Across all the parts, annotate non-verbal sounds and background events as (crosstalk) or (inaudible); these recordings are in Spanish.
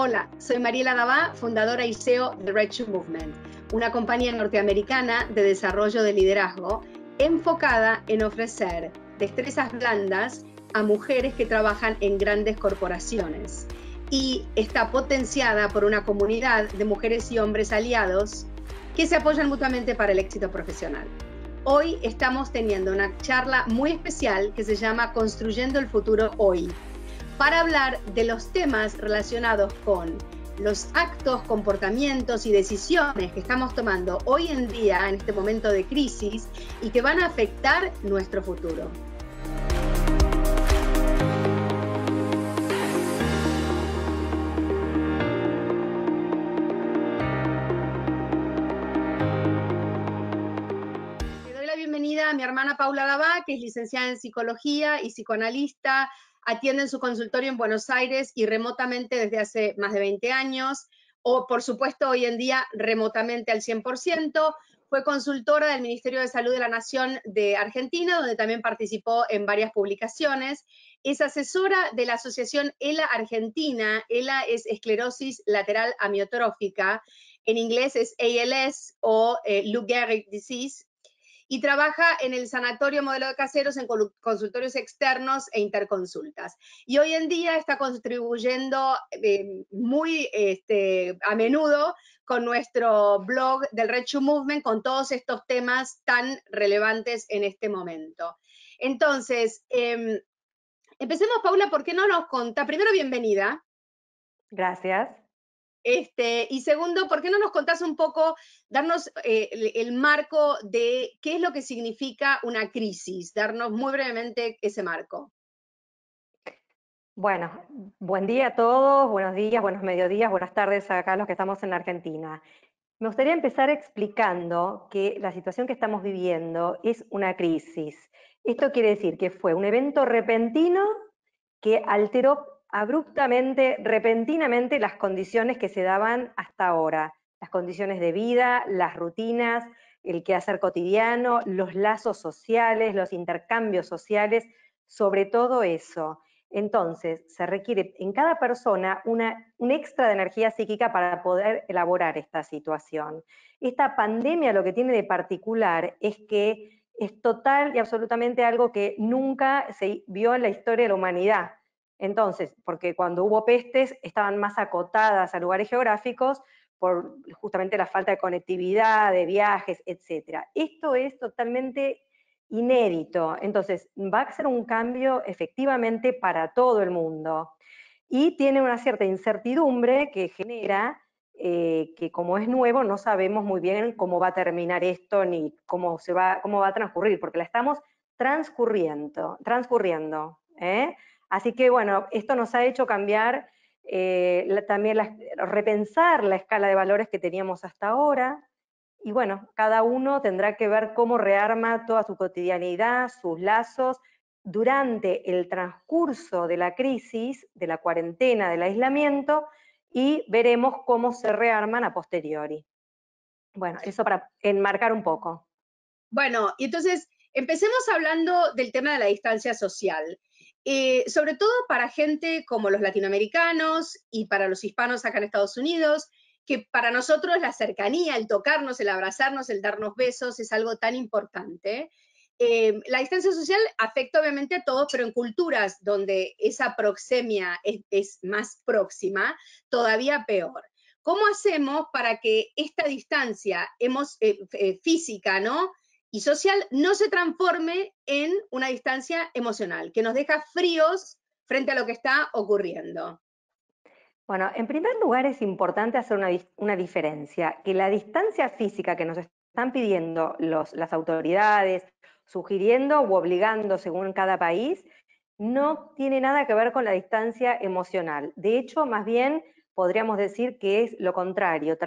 Hola, soy Mariela Dabá, fundadora y CEO de Red Shoe Movement, una compañía norteamericana de desarrollo de liderazgo enfocada en ofrecer destrezas blandas a mujeres que trabajan en grandes corporaciones y está potenciada por una comunidad de mujeres y hombres aliados que se apoyan mutuamente para el éxito profesional. Hoy estamos teniendo una charla muy especial que se llama Construyendo el futuro hoy para hablar de los temas relacionados con los actos, comportamientos y decisiones que estamos tomando hoy en día en este momento de crisis y que van a afectar nuestro futuro. Le doy la bienvenida a mi hermana Paula Gabá, que es licenciada en psicología y psicoanalista atienden su consultorio en Buenos Aires y remotamente desde hace más de 20 años, o por supuesto hoy en día remotamente al 100%. Fue consultora del Ministerio de Salud de la Nación de Argentina, donde también participó en varias publicaciones. Es asesora de la asociación ELA Argentina. ELA es esclerosis lateral amiotrófica. En inglés es ALS o eh, Lou Gehrig Disease, y trabaja en el Sanatorio Modelo de Caseros en consultorios externos e interconsultas. Y hoy en día está contribuyendo eh, muy este, a menudo con nuestro blog del Red Movement con todos estos temas tan relevantes en este momento. Entonces, em, empecemos, Paula, ¿por qué no nos conta Primero, bienvenida. Gracias. Este, y segundo, ¿por qué no nos contás un poco, darnos eh, el, marco de qué es lo que significa una crisis? Darnos muy brevemente ese marco. Bueno, buen día a todos, buenos días, buenos mediodías, buenas tardes acá los que estamos en la Argentina. Me gustaría empezar explicando que la situación que estamos viviendo es una crisis. Esto quiere decir que fue un evento repentino que alteró abruptamente, repentinamente las condiciones que se daban hasta ahora, las condiciones de vida, las rutinas, el quehacer cotidiano, los lazos sociales, los intercambios sociales, sobre todo eso. Entonces, se requiere en cada persona una, un extra de energía psíquica para poder elaborar esta situación. Esta pandemia lo que tiene de particular es que es total y absolutamente algo que nunca se vio en la historia de la humanidad. Entonces, porque cuando hubo pestes estaban más acotadas a lugares geográficos por justamente la falta de conectividad, de viajes, etc. Esto es totalmente inédito, entonces va a ser un cambio efectivamente para todo el mundo y tiene una cierta incertidumbre que genera eh, que como es nuevo no sabemos muy bien cómo va a terminar esto ni cómo, se va, cómo va a transcurrir, porque la estamos transcurriendo, transcurriendo. ¿eh? Así que bueno, esto nos ha hecho cambiar eh, también repensar la escala de valores que teníamos hasta ahora. Y bueno, cada uno tendrá que ver cómo rearma toda su cotidianidad, sus lazos, durante el transcurso de la crisis, de la cuarentena, del aislamiento, y veremos cómo se rearman a posteriori. Bueno, eso para enmarcar un poco. Bueno, y entonces empecemos hablando del tema de la distancia social. Eh, sobre todo para gente como los latinoamericanos y para los hispanos acá en Estados Unidos, que para nosotros la cercanía, el tocarnos, el abrazarnos, el darnos besos es algo tan importante. Eh, la distancia social afecta obviamente a todos, pero en culturas donde esa proxemia es, más próxima, todavía peor. ¿Cómo hacemos para que esta distancia hemos, eh, física, ¿no? y social no se transforme en una distancia emocional, que nos deja fríos frente a lo que está ocurriendo. Bueno, en primer lugar es importante hacer una, diferencia, que la distancia física que nos están pidiendo las autoridades, sugiriendo u obligando según cada país, no tiene nada que ver con la distancia emocional. De hecho, más bien podríamos decir que es lo contrario.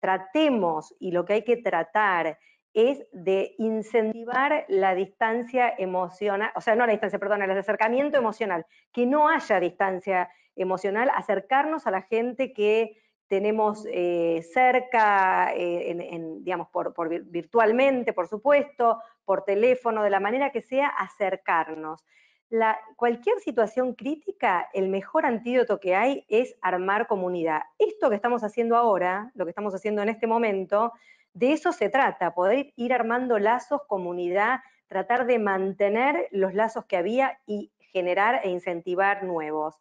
tratemos y lo que hay que tratar es de incentivar la distancia emocional, o sea, no la distancia, perdón, el acercamiento emocional, que no haya distancia emocional, acercarnos a la gente que tenemos eh, cerca, eh, en, digamos, por, virtualmente, por supuesto, por teléfono, de la manera que sea, acercarnos. La, cualquier situación crítica, el mejor antídoto que hay es armar comunidad. Esto que estamos haciendo ahora, lo que estamos haciendo en este momento, de eso se trata, poder ir armando lazos, comunidad, tratar de mantener los lazos que había y generar e incentivar nuevos.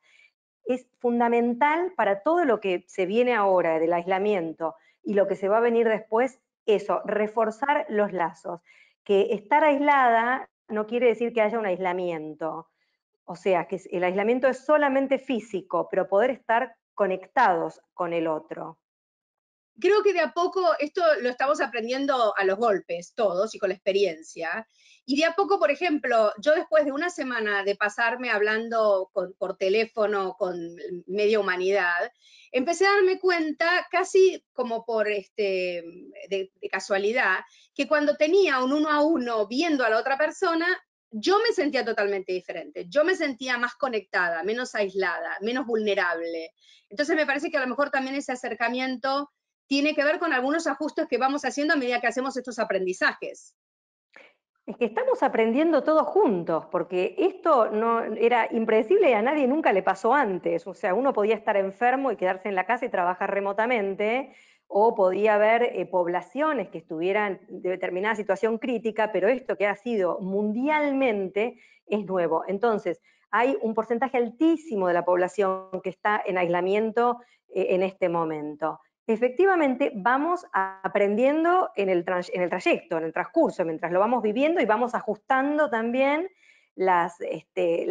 Es fundamental para todo lo que se viene ahora del aislamiento y lo que se va a venir después, eso, reforzar los lazos. Que estar aislada no quiere decir que haya un aislamiento. O sea, que el aislamiento es solamente físico, pero poder estar conectados con el otro creo que de a poco esto lo estamos aprendiendo a los golpes todos y con la experiencia. Y de a poco, por ejemplo, yo después de una semana de pasarme hablando por teléfono con media humanidad, empecé a darme cuenta, casi como por este, de, de casualidad, que cuando tenía un uno a uno viendo a la otra persona, yo me sentía totalmente diferente, yo me sentía más conectada, menos aislada, menos vulnerable. Entonces me parece que a lo mejor también ese acercamiento tiene que ver con algunos ajustes que vamos haciendo a medida que hacemos estos aprendizajes. Es que estamos aprendiendo todos juntos, porque esto no era impredecible y a nadie nunca le pasó antes. O sea, uno podía estar enfermo y quedarse en la casa y trabajar remotamente, o podía haber eh, poblaciones que estuvieran en determinada situación crítica, pero esto que ha sido mundialmente es nuevo. Entonces, hay un porcentaje altísimo de la población que está en aislamiento eh, en este momento efectivamente vamos aprendiendo en el, en el, trayecto, en el transcurso, mientras lo vamos viviendo y vamos ajustando también las, este,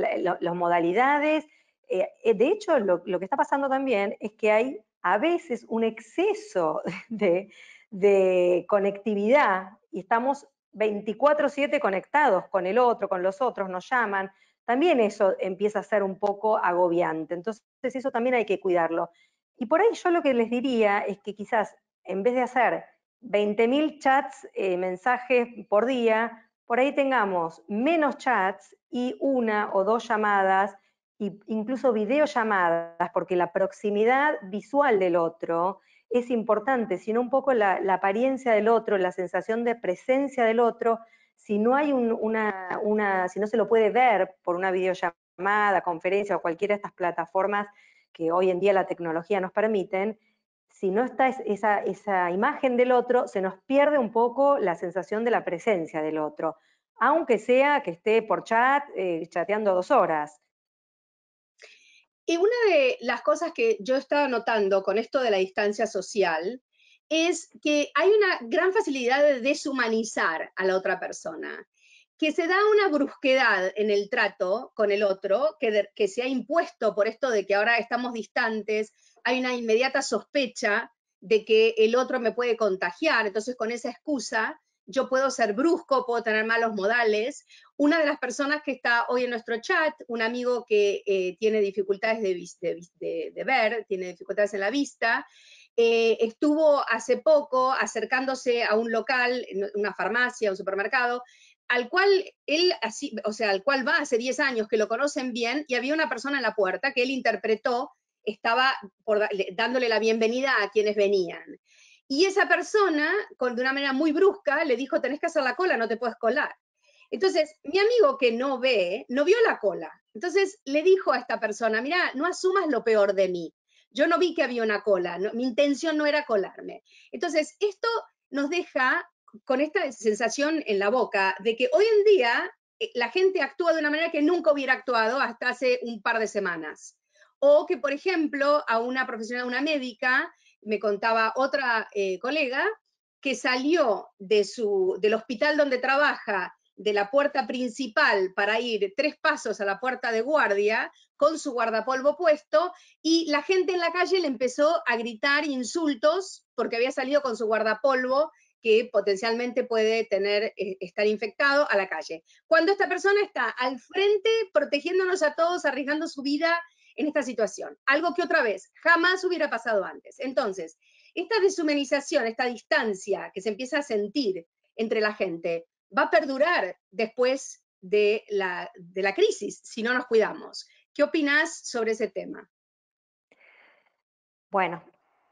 modalidades. Eh, eh, de hecho, lo, que está pasando también es que hay a veces un exceso (laughs) de, de conectividad y estamos 24/7 conectados con el otro, con los otros, nos llaman. También eso empieza a ser un poco agobiante. Entonces, eso también hay que cuidarlo. Y por ahí yo lo que les diría es que quizás en vez de hacer 20.000 chats, eh, mensajes por día, por ahí tengamos menos chats y una o dos llamadas, incluso videollamadas, porque la proximidad visual del otro es importante, sino un poco la, apariencia del otro, la sensación de presencia del otro, si no hay una, una, si no se lo puede ver por una videollamada, conferencia o cualquiera de estas plataformas que hoy en día la tecnología nos permite, si no está esa, imagen del otro, se nos pierde un poco la sensación de la presencia del otro, aunque sea que esté por chat, eh, chateando dos horas. Y una de las cosas que yo estaba notando con esto de la distancia social es que hay una gran facilidad de deshumanizar a la otra persona que se da una brusquedad en el trato con el otro, que, que se ha impuesto por esto de que ahora estamos distantes, hay una inmediata sospecha de que el otro me puede contagiar, entonces con esa excusa yo puedo ser brusco, puedo tener malos modales. Una de las personas que está hoy en nuestro chat, un amigo que eh, tiene dificultades de, ver, tiene dificultades en la vista, eh, estuvo hace poco acercándose a un local, una farmacia, un supermercado, al cual él, así, o sea, al cual va hace 10 años que lo conocen bien, y había una persona en la puerta que él interpretó estaba por, dándole la bienvenida a quienes venían. Y esa persona, con, de una manera muy brusca, le dijo, tenés que hacer la cola, no te puedes colar. Entonces, mi amigo que no ve, no vio la cola. Entonces, le dijo a esta persona, mira, no asumas lo peor de mí. Yo no vi que había una cola, mi intención no era colarme. Entonces, esto nos deja con esta sensación en la boca de que hoy en día eh, la gente actúa de una manera que nunca hubiera actuado hasta hace un par de semanas. O que, por ejemplo, a una profesional, una médica, me contaba otra eh, colega, que salió del hospital donde trabaja, de la puerta principal para ir tres pasos a la puerta de guardia con su guardapolvo puesto y la gente en la calle le empezó a gritar insultos porque había salido con su guardapolvo que potencialmente puede tener, eh, estar infectado a la calle. Cuando esta persona está al frente, protegiéndonos a todos, arriesgando su vida en esta situación. Algo que otra vez jamás hubiera pasado antes. Entonces, esta deshumanización, esta distancia que se empieza a sentir entre la gente, va a perdurar después de la, de la crisis si no nos cuidamos. ¿Qué opinas sobre ese tema? Bueno,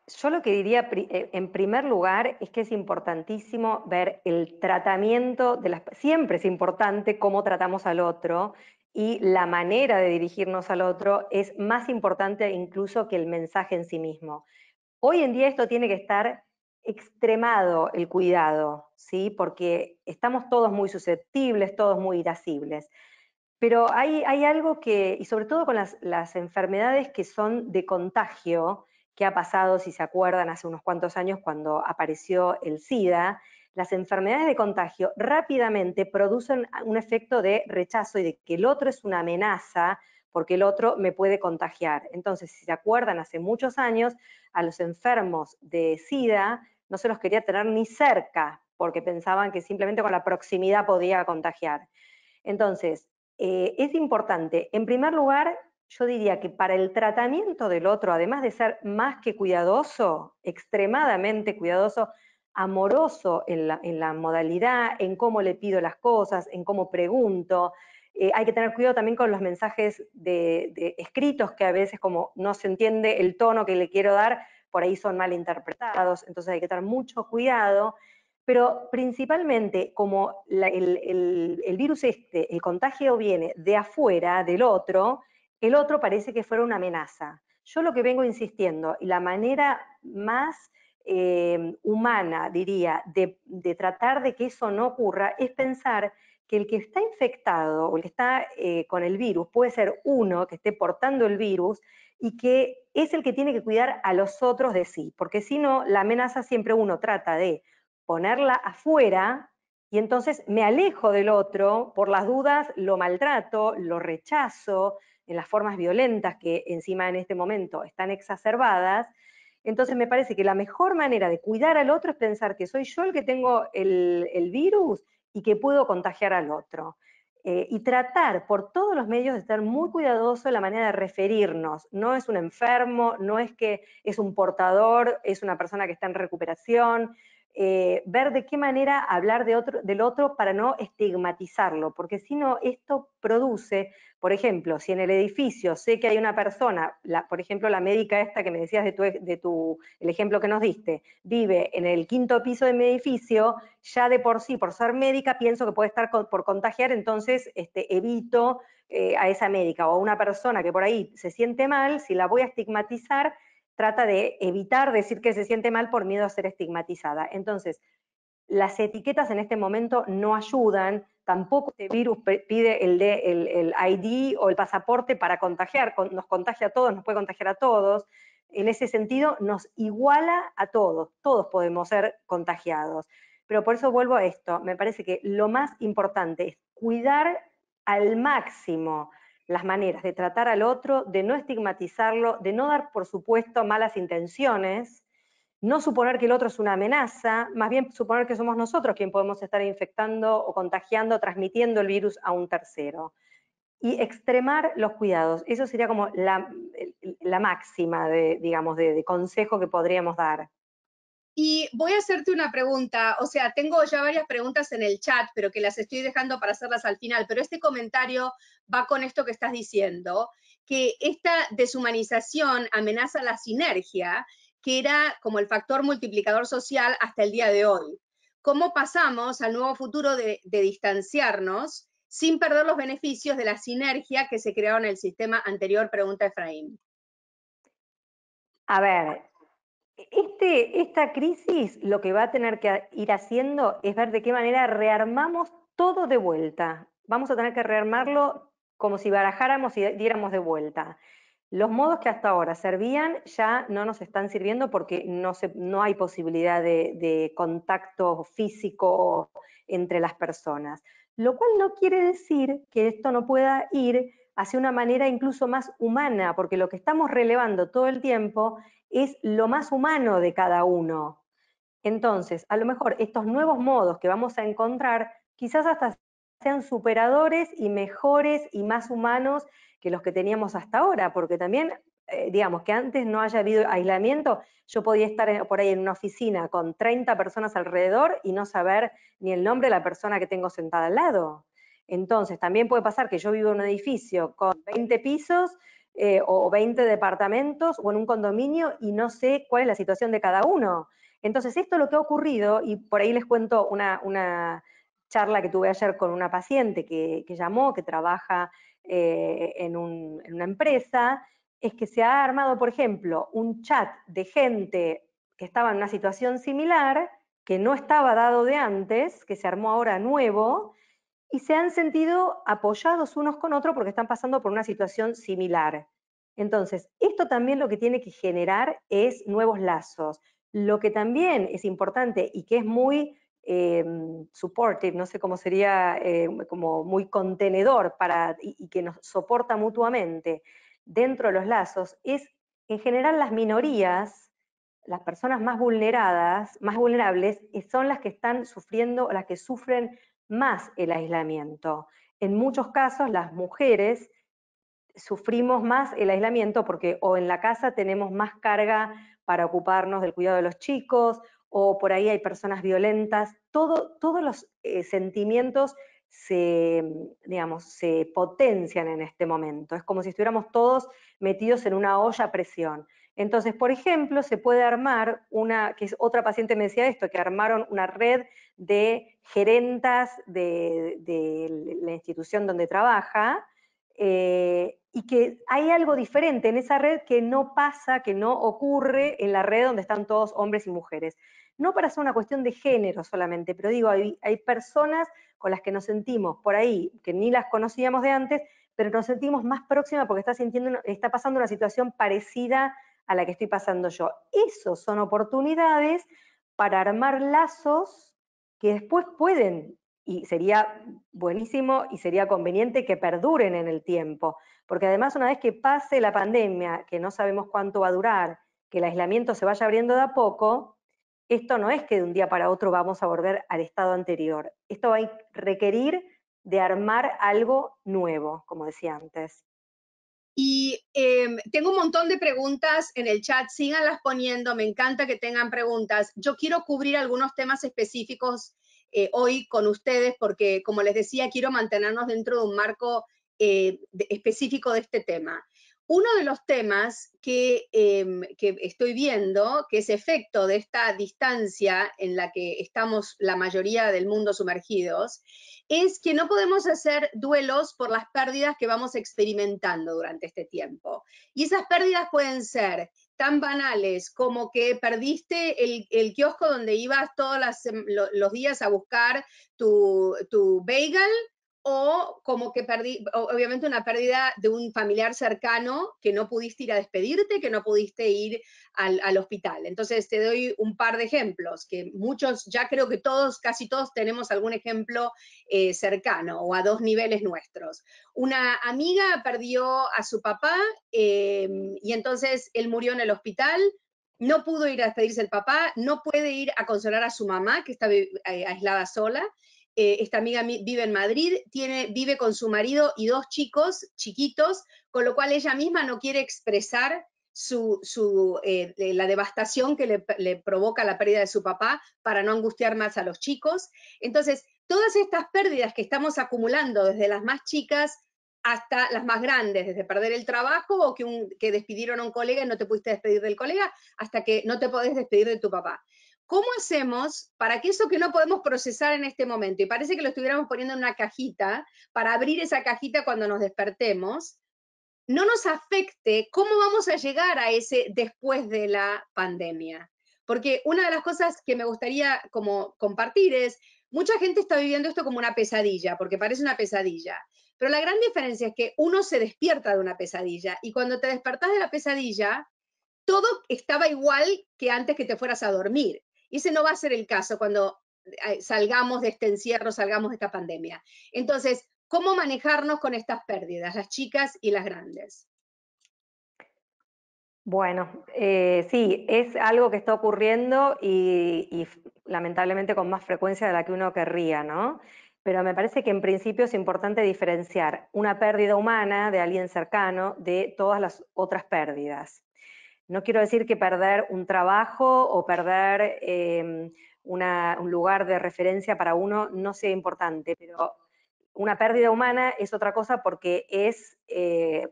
yo lo que diría eh, en primer lugar es que es importantísimo ver el tratamiento de las... Siempre es importante cómo tratamos al otro y la manera de dirigirnos al otro es más importante incluso que el mensaje en sí mismo. Hoy en día esto tiene que estar extremado el cuidado, ¿sí? Porque estamos todos muy susceptibles, todos muy irascibles. Pero hay, algo que, y sobre todo con las enfermedades que son de contagio, qué ha pasado, si se acuerdan, hace unos cuantos años cuando apareció el SIDA, las enfermedades de contagio rápidamente producen un efecto de rechazo y de que el otro es una amenaza porque el otro me puede contagiar. Entonces, si se acuerdan, hace muchos años a los enfermos de SIDA no se los quería tener ni cerca porque pensaban que simplemente con la proximidad podía contagiar. Entonces, eh, es importante, en primer lugar, yo diría que para el tratamiento del otro, además de ser más que cuidadoso, extremadamente cuidadoso, amoroso en la, modalidad, en cómo le pido las cosas, en cómo pregunto, eh, hay que tener cuidado también con los mensajes de, escritos que a veces como no se entiende el tono que le quiero dar, por ahí son mal interpretados, entonces hay que tener mucho cuidado. Pero principalmente como el, el virus este, el contagio viene de afuera, del otro, el otro parece que fuera una amenaza. Yo lo que vengo insistiendo, y la manera más em, humana, diría, de, tratar de que eso no ocurra, es pensar que el que está infectado o el que está eh, con el virus puede ser uno que esté portando el virus y que es el que tiene que cuidar a los otros de sí, porque si no, la amenaza siempre uno trata de ponerla afuera y entonces me alejo del otro, por las dudas lo maltrato, lo rechazo, en las formas violentas que encima en este momento están exacerbadas, entonces me parece que la mejor manera de cuidar al otro es pensar que soy yo el que tengo el, virus y que puedo contagiar al otro. Eh, y tratar por todos los medios de estar muy cuidadoso en la manera de referirnos. No es un enfermo, no es que es un portador, es una persona que está en recuperación. Eh, ver de qué manera hablar del otro para no estigmatizarlo, porque si no, esto produce, por ejemplo, si en el edificio sé que hay una persona, por ejemplo, la médica esta que me decías de tu, el ejemplo que nos diste, vive en el quinto piso de mi edificio, ya de por sí, por ser médica, pienso que puede estar por contagiar, entonces este, evito eh, a esa médica o a una persona que por ahí se siente mal, si la voy a estigmatizar, trata de evitar decir que se siente mal por miedo a ser estigmatizada. Entonces, las etiquetas en este momento no ayudan, tampoco este virus pide el, el ID o el pasaporte para contagiar, nos contagia a todos, nos puede contagiar a todos. En ese sentido, nos iguala a todos, todos podemos ser contagiados. Pero por eso vuelvo a esto, me parece que lo más importante es cuidar al máximo las maneras de tratar al otro, de no estigmatizarlo, de no dar, por supuesto, malas intenciones, no suponer que el otro es una amenaza, más bien suponer que somos nosotros quien podemos estar infectando o contagiando, transmitiendo el virus a un tercero. Y extremar los cuidados, eso sería como la, máxima, digamos, de consejo que podríamos dar. Y voy a hacerte una pregunta, o sea, tengo ya varias preguntas en el chat, pero que las estoy dejando para hacerlas al final, pero este comentario va con esto que estás diciendo, que esta deshumanización amenaza la sinergia, que era como el factor multiplicador social hasta el día de hoy. ¿Cómo pasamos al nuevo futuro de, distanciarnos sin perder los beneficios de la sinergia que se creó en el sistema anterior? Pregunta Efraín. A ver, este, esta crisis lo que va a tener que ir haciendo es ver de qué manera rearmamos todo de vuelta. Vamos a tener que rearmarlo como si barajáramos y diéramos de vuelta. Los modos que hasta ahora servían ya no nos están sirviendo porque no, hay posibilidad de, de contacto físico entre las personas. Lo cual no quiere decir que esto no pueda ir hacia una manera incluso más humana, porque lo que estamos relevando todo el tiempo es lo más humano de cada uno. Entonces, a lo mejor estos nuevos modos que vamos a encontrar quizás hasta sean superadores y mejores y más humanos que los que teníamos hasta ahora, porque también, eh, digamos, que antes no haya habido aislamiento, yo podía estar por ahí en una oficina con 30 personas alrededor y no saber ni el nombre de la persona que tengo sentada al lado. Entonces, también puede pasar que yo vivo en un edificio con 20 pisos eh, o 20 departamentos o en un condominio y no sé cuál es la situación de cada uno. Entonces, esto lo que ha ocurrido, y por ahí les cuento una, charla que tuve ayer con una paciente que, llamó, que trabaja eh, en una empresa, es que se ha armado, por ejemplo, un chat de gente que estaba en una situación similar, que no estaba dado de antes, que se armó ahora nuevo, y se han sentido apoyados unos con otros porque están pasando por una situación similar. Entonces, esto también lo que tiene que generar es nuevos lazos. Lo que también es importante y que es muy em, supportive, no sé cómo sería, em, como muy contenedor para, y, que nos soporta mutuamente dentro de los lazos, es en general las minorías las personas más vulneradas, más vulnerables, eh, son las que están sufriendo, las que sufren más el aislamiento. En muchos casos las mujeres sufrimos más el aislamiento porque o en la casa tenemos más carga para ocuparnos del cuidado de los chicos o por ahí hay personas violentas, todos los eh, sentimientos se, mm, digamos, se potencian en este momento. Es como si estuviéramos todos metidos en una olla a presión. Entonces, por ejemplo, se puede armar una, que es otra paciente me decía esto, que armaron una red de gerentas de, la institución donde trabaja, eh, y que hay algo diferente en esa red que no pasa, que no ocurre en la red donde están todos hombres y mujeres. No para ser una cuestión de género solamente, pero digo, hay, personas con las que nos sentimos por ahí, que ni las conocíamos de antes, pero nos sentimos más próximas porque está, sintiendo, está pasando una situación parecida a la que estoy pasando yo. Esas son oportunidades para armar lazos que después pueden, y sería buenísimo y sería conveniente que perduren en el tiempo, porque además una vez que pase la pandemia, que no sabemos cuánto va a durar, que el aislamiento se vaya abriendo de a poco, esto no es que de un día para otro vamos a volver al estado anterior. Esto va a requerir de armar algo nuevo, como decía antes. Em, tengo un montón de preguntas en el chat, síganlas poniendo, me encanta que tengan preguntas. Yo quiero cubrir algunos temas específicos eh, hoy con ustedes porque, como les decía, quiero mantenernos dentro de un marco eh, específico de este tema. Uno de los temas em, que, estoy viendo, que es efecto de esta distancia en la que estamos la mayoría del mundo sumergidos, es que no podemos hacer duelos por las pérdidas que vamos experimentando durante este tiempo. Y esas pérdidas pueden ser tan banales como que perdiste el, kiosco donde ibas todos em, los días a buscar tu, tu bagel o como que perdí, obviamente una pérdida de un familiar cercano que no pudiste ir a despedirte, que no pudiste ir al, hospital. Entonces te doy un par de ejemplos, que muchos, ya creo que todos, casi todos tenemos algún ejemplo eh, cercano o a dos niveles nuestros. Una amiga perdió a su papá eh, y entonces él murió en el hospital, no pudo ir a despedirse el papá, no puede ir a consolar a su mamá que está eh, aislada sola eh, esta amiga vive en Madrid, vive con su marido y dos chicos chiquitos, con lo cual ella misma no quiere expresar eh, la devastación que le, provoca la pérdida de su papá para no angustiar más a los chicos. Entonces, todas estas pérdidas que estamos acumulando desde las más chicas hasta las más grandes, desde perder el trabajo o que, que, despidieron a un colega y no te pudiste despedir del colega, hasta que no te podés despedir de tu papá. ¿Cómo hacemos para que eso que no podemos procesar en este momento, y parece que lo estuviéramos poniendo en una cajita, para abrir esa cajita cuando nos despertemos, no nos afecte cómo vamos a llegar a ese después de la pandemia? Porque una de las cosas que me gustaría como compartir es, mucha gente está viviendo esto como una pesadilla, porque parece una pesadilla. Pero la gran diferencia es que uno se despierta de una pesadilla y cuando te despertás de la pesadilla, todo estaba igual que antes que te fueras a dormir. Y ese no va a ser el caso cuando eh, salgamos de este encierro, salgamos de esta pandemia. Entonces, ¿cómo manejarnos con estas pérdidas, las chicas y las grandes? Bueno, eh, sí, es algo que está ocurriendo y, y, lamentablemente con más frecuencia de la que uno querría, ¿no? Pero me parece que en principio es importante diferenciar una pérdida humana de alguien cercano de todas las otras pérdidas. No quiero decir que perder un trabajo o perder em, un lugar de referencia para uno no sea importante, pero una pérdida humana es otra cosa porque es eh,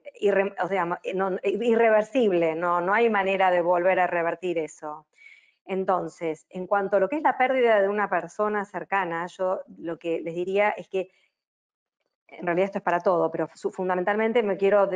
irreversible, no, no hay manera de volver a revertir eso. Entonces, en cuanto a lo que es la pérdida de una persona cercana, yo lo que les diría es que, en realidad esto es para todo, pero fundamentalmente me quiero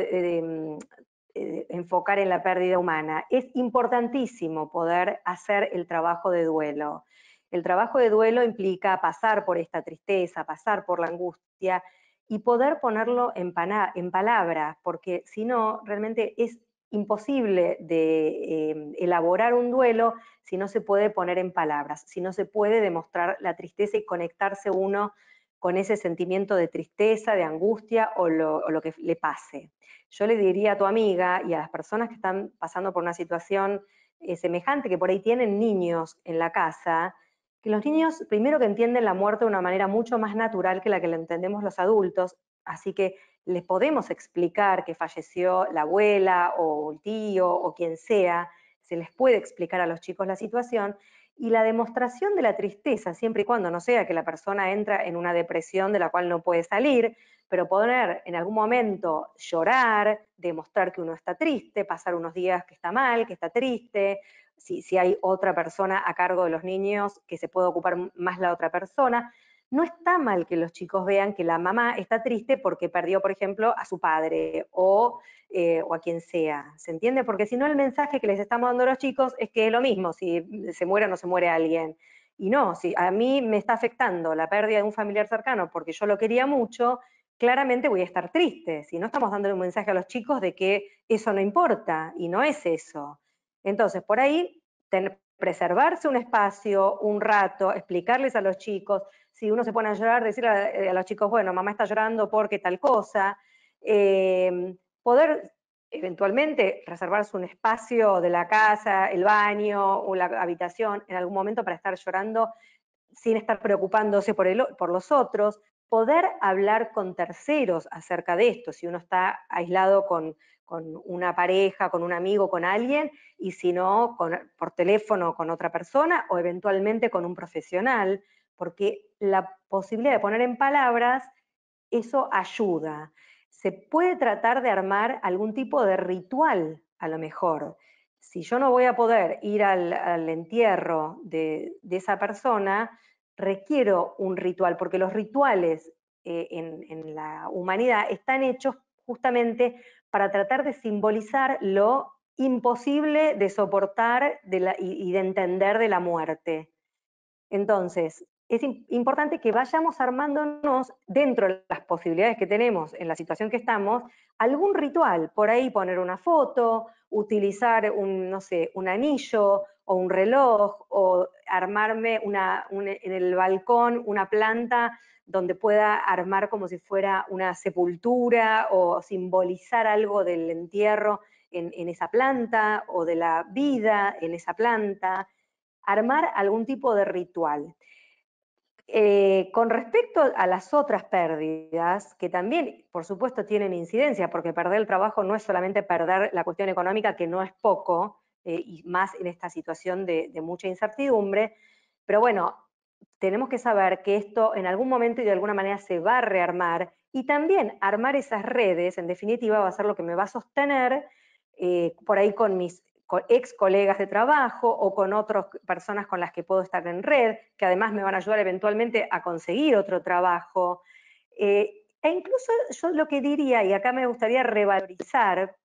eh, enfocar en la pérdida humana. Es importantísimo poder hacer el trabajo de duelo. El trabajo de duelo implica pasar por esta tristeza, pasar por la angustia y poder ponerlo en, palabras, porque si no, realmente es imposible de em, elaborar un duelo si no se puede poner en palabras, si no se puede demostrar la tristeza y conectarse uno con ese sentimiento de tristeza, de angustia o lo, que le pase. Yo le diría a tu amiga y a las personas que están pasando por una situación eh, semejante, que por ahí tienen niños en la casa, que los niños primero que entienden la muerte de una manera mucho más natural que la que la entendemos los adultos, así que les podemos explicar que falleció la abuela o el tío o quien sea, se les puede explicar a los chicos la situación y la demostración de la tristeza, siempre y cuando no sea que la persona entra en una depresión de la cual no puede salir, pero poder en algún momento llorar, demostrar que uno está triste, pasar unos días que está mal, que está triste, si, si, hay otra persona a cargo de los niños, que se puede ocupar más la otra persona no está mal que los chicos vean que la mamá está triste porque perdió, por ejemplo, a su padre eh, o, a quien sea. ¿Se entiende? Porque si no, el mensaje que les estamos dando a los chicos es que es lo mismo, si se muere o no se muere alguien. Y no, si a mí me está afectando la pérdida de un familiar cercano porque yo lo quería mucho, claramente voy a estar triste. Si no estamos dándole un mensaje a los chicos de que eso no importa y no es eso. Entonces, por ahí tener preservarse un espacio, un rato, explicarles a los chicos, si uno se pone a llorar, decirle a, eh, los chicos, bueno, mamá está llorando porque tal cosa, em, poder eventualmente reservarse un espacio de la casa, el baño o la habitación en algún momento para estar llorando sin estar preocupándose por los otros, poder hablar con terceros acerca de esto, si uno está aislado con con una pareja, con un amigo, con alguien, y si no, por teléfono con otra persona o eventualmente con un profesional, porque la posibilidad de poner en palabras, eso ayuda. Se puede tratar de armar algún tipo de ritual, a lo mejor. Si yo no voy a poder ir al, entierro de, esa persona, requiero un ritual, porque los rituales eh, en, en la humanidad están hechos justamente para tratar de simbolizar lo imposible de soportar y, de entender de la muerte. Entonces, es importante que vayamos armándonos dentro de las posibilidades que tenemos en la situación que estamos, algún ritual, por ahí poner una foto, utilizar un, no sé, un anillo, o un reloj o armarme en el balcón una planta donde pueda armar como si fuera una sepultura o simbolizar algo del entierro en, esa planta o de la vida en esa planta, armar algún tipo de ritual. Eh, con respecto a las otras pérdidas, que también, por supuesto, tienen incidencia, porque perder el trabajo no es solamente perder la cuestión económica, que no es poco, eh, y más en esta situación de, mucha incertidumbre. Pero bueno, tenemos que saber que esto en algún momento y de alguna manera se va a rearmar y también armar esas redes, en definitiva, va a ser lo que me va a sostener eh, por ahí con mis ex colegas de trabajo o con otras personas con las que puedo estar en red, que además me van a ayudar eventualmente a conseguir otro trabajo. Eh, e incluso yo lo que diría, y acá me gustaría revalorizar,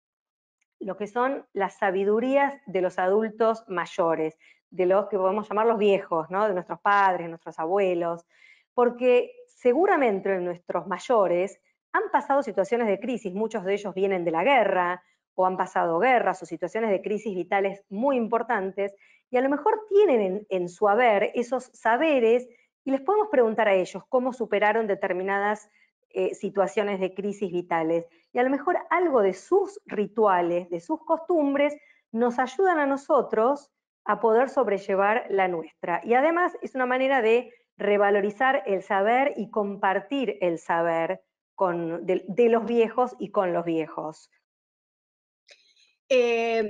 lo que son las sabidurías de los adultos mayores, de los que podemos llamar los viejos, de nuestros padres, nuestros abuelos, porque seguramente nuestros mayores han pasado situaciones de crisis, muchos de ellos vienen de la guerra o han pasado guerras o situaciones de crisis vitales muy importantes y a lo mejor tienen en, en su haber esos saberes y les podemos preguntar a ellos cómo superaron determinadas eh, situaciones de crisis vitales. Y a lo mejor algo de sus rituales, de sus costumbres, nos ayudan a nosotros a poder sobrellevar la nuestra. Y además es una manera de revalorizar el saber y compartir el saber de, los viejos y con los viejos. Em,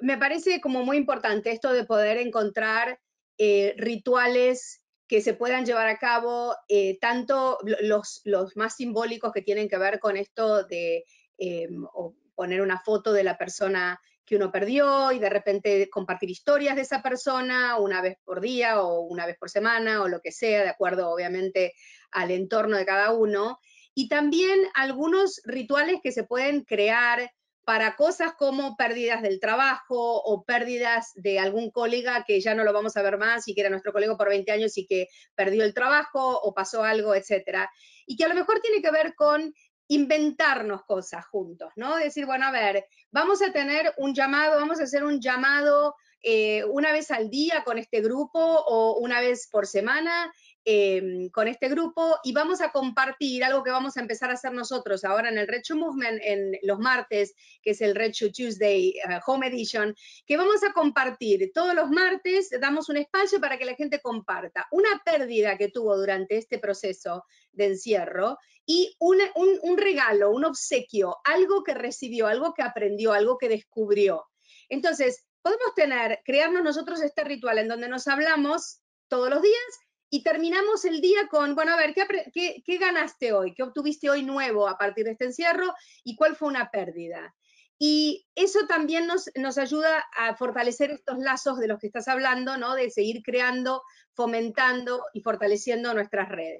me parece como muy importante esto de poder encontrar eh, rituales que se puedan llevar a cabo eh, tanto los, los, más simbólicos que tienen que ver con esto de eh, poner una foto de la persona que uno perdió y de repente compartir historias de esa persona una vez por día o una vez por semana o lo que sea, de acuerdo obviamente al entorno de cada uno. Y también algunos rituales que se pueden crear para cosas como pérdidas del trabajo o pérdidas de algún colega que ya no lo vamos a ver más y que era nuestro colega por 20 años y que perdió el trabajo o pasó algo, etcétera. Y que a lo mejor tiene que ver con inventarnos cosas juntos, ¿no? Decir, bueno, a ver, vamos a tener un llamado, vamos a hacer un llamado eh, una vez al día con este grupo o una vez por semana Em, con este grupo y vamos a compartir algo que vamos a empezar a hacer nosotros ahora en el Recho Movement, en los martes, que es el Recho Tuesday eh, Home Edition, que vamos a compartir todos los martes, damos un espacio para que la gente comparta una pérdida que tuvo durante este proceso de encierro y un, un regalo, un obsequio, algo que recibió, algo que aprendió, algo que descubrió. Entonces, podemos tener, crearnos nosotros este ritual en donde nos hablamos todos los días y terminamos el día con, bueno, a ver, ¿qué, ganaste hoy? ¿Qué obtuviste hoy nuevo a partir de este encierro? ¿Y cuál fue una pérdida? Y eso también nos, ayuda a fortalecer estos lazos de los que estás hablando, ¿no? De seguir creando, fomentando y fortaleciendo nuestras redes.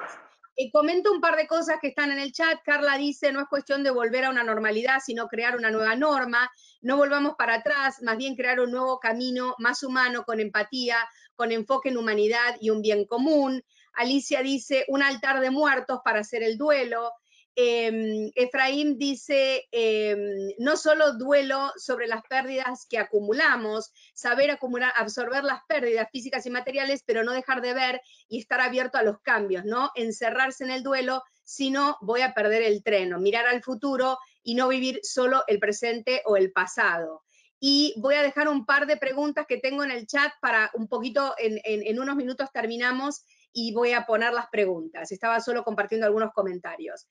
Eh, comento un par de cosas que están en el chat. Carla dice, no es cuestión de volver a una normalidad, sino crear una nueva norma. No volvamos para atrás, más bien crear un nuevo camino más humano, con empatía, con enfoque en humanidad y un bien común. Alicia dice, un altar de muertos para hacer el duelo. Em, Efraín dice, em, no solo duelo sobre las pérdidas que acumulamos, saber acumular, absorber las pérdidas físicas y materiales, pero no dejar de ver y estar abierto a los cambios, ¿no? Encerrarse en el duelo, sino voy a perder el tren, mirar al futuro y no vivir solo el presente o el pasado y voy a dejar un par de preguntas que tengo en el chat para un poquito, en, en, unos minutos terminamos y voy a poner las preguntas. Estaba solo compartiendo algunos comentarios.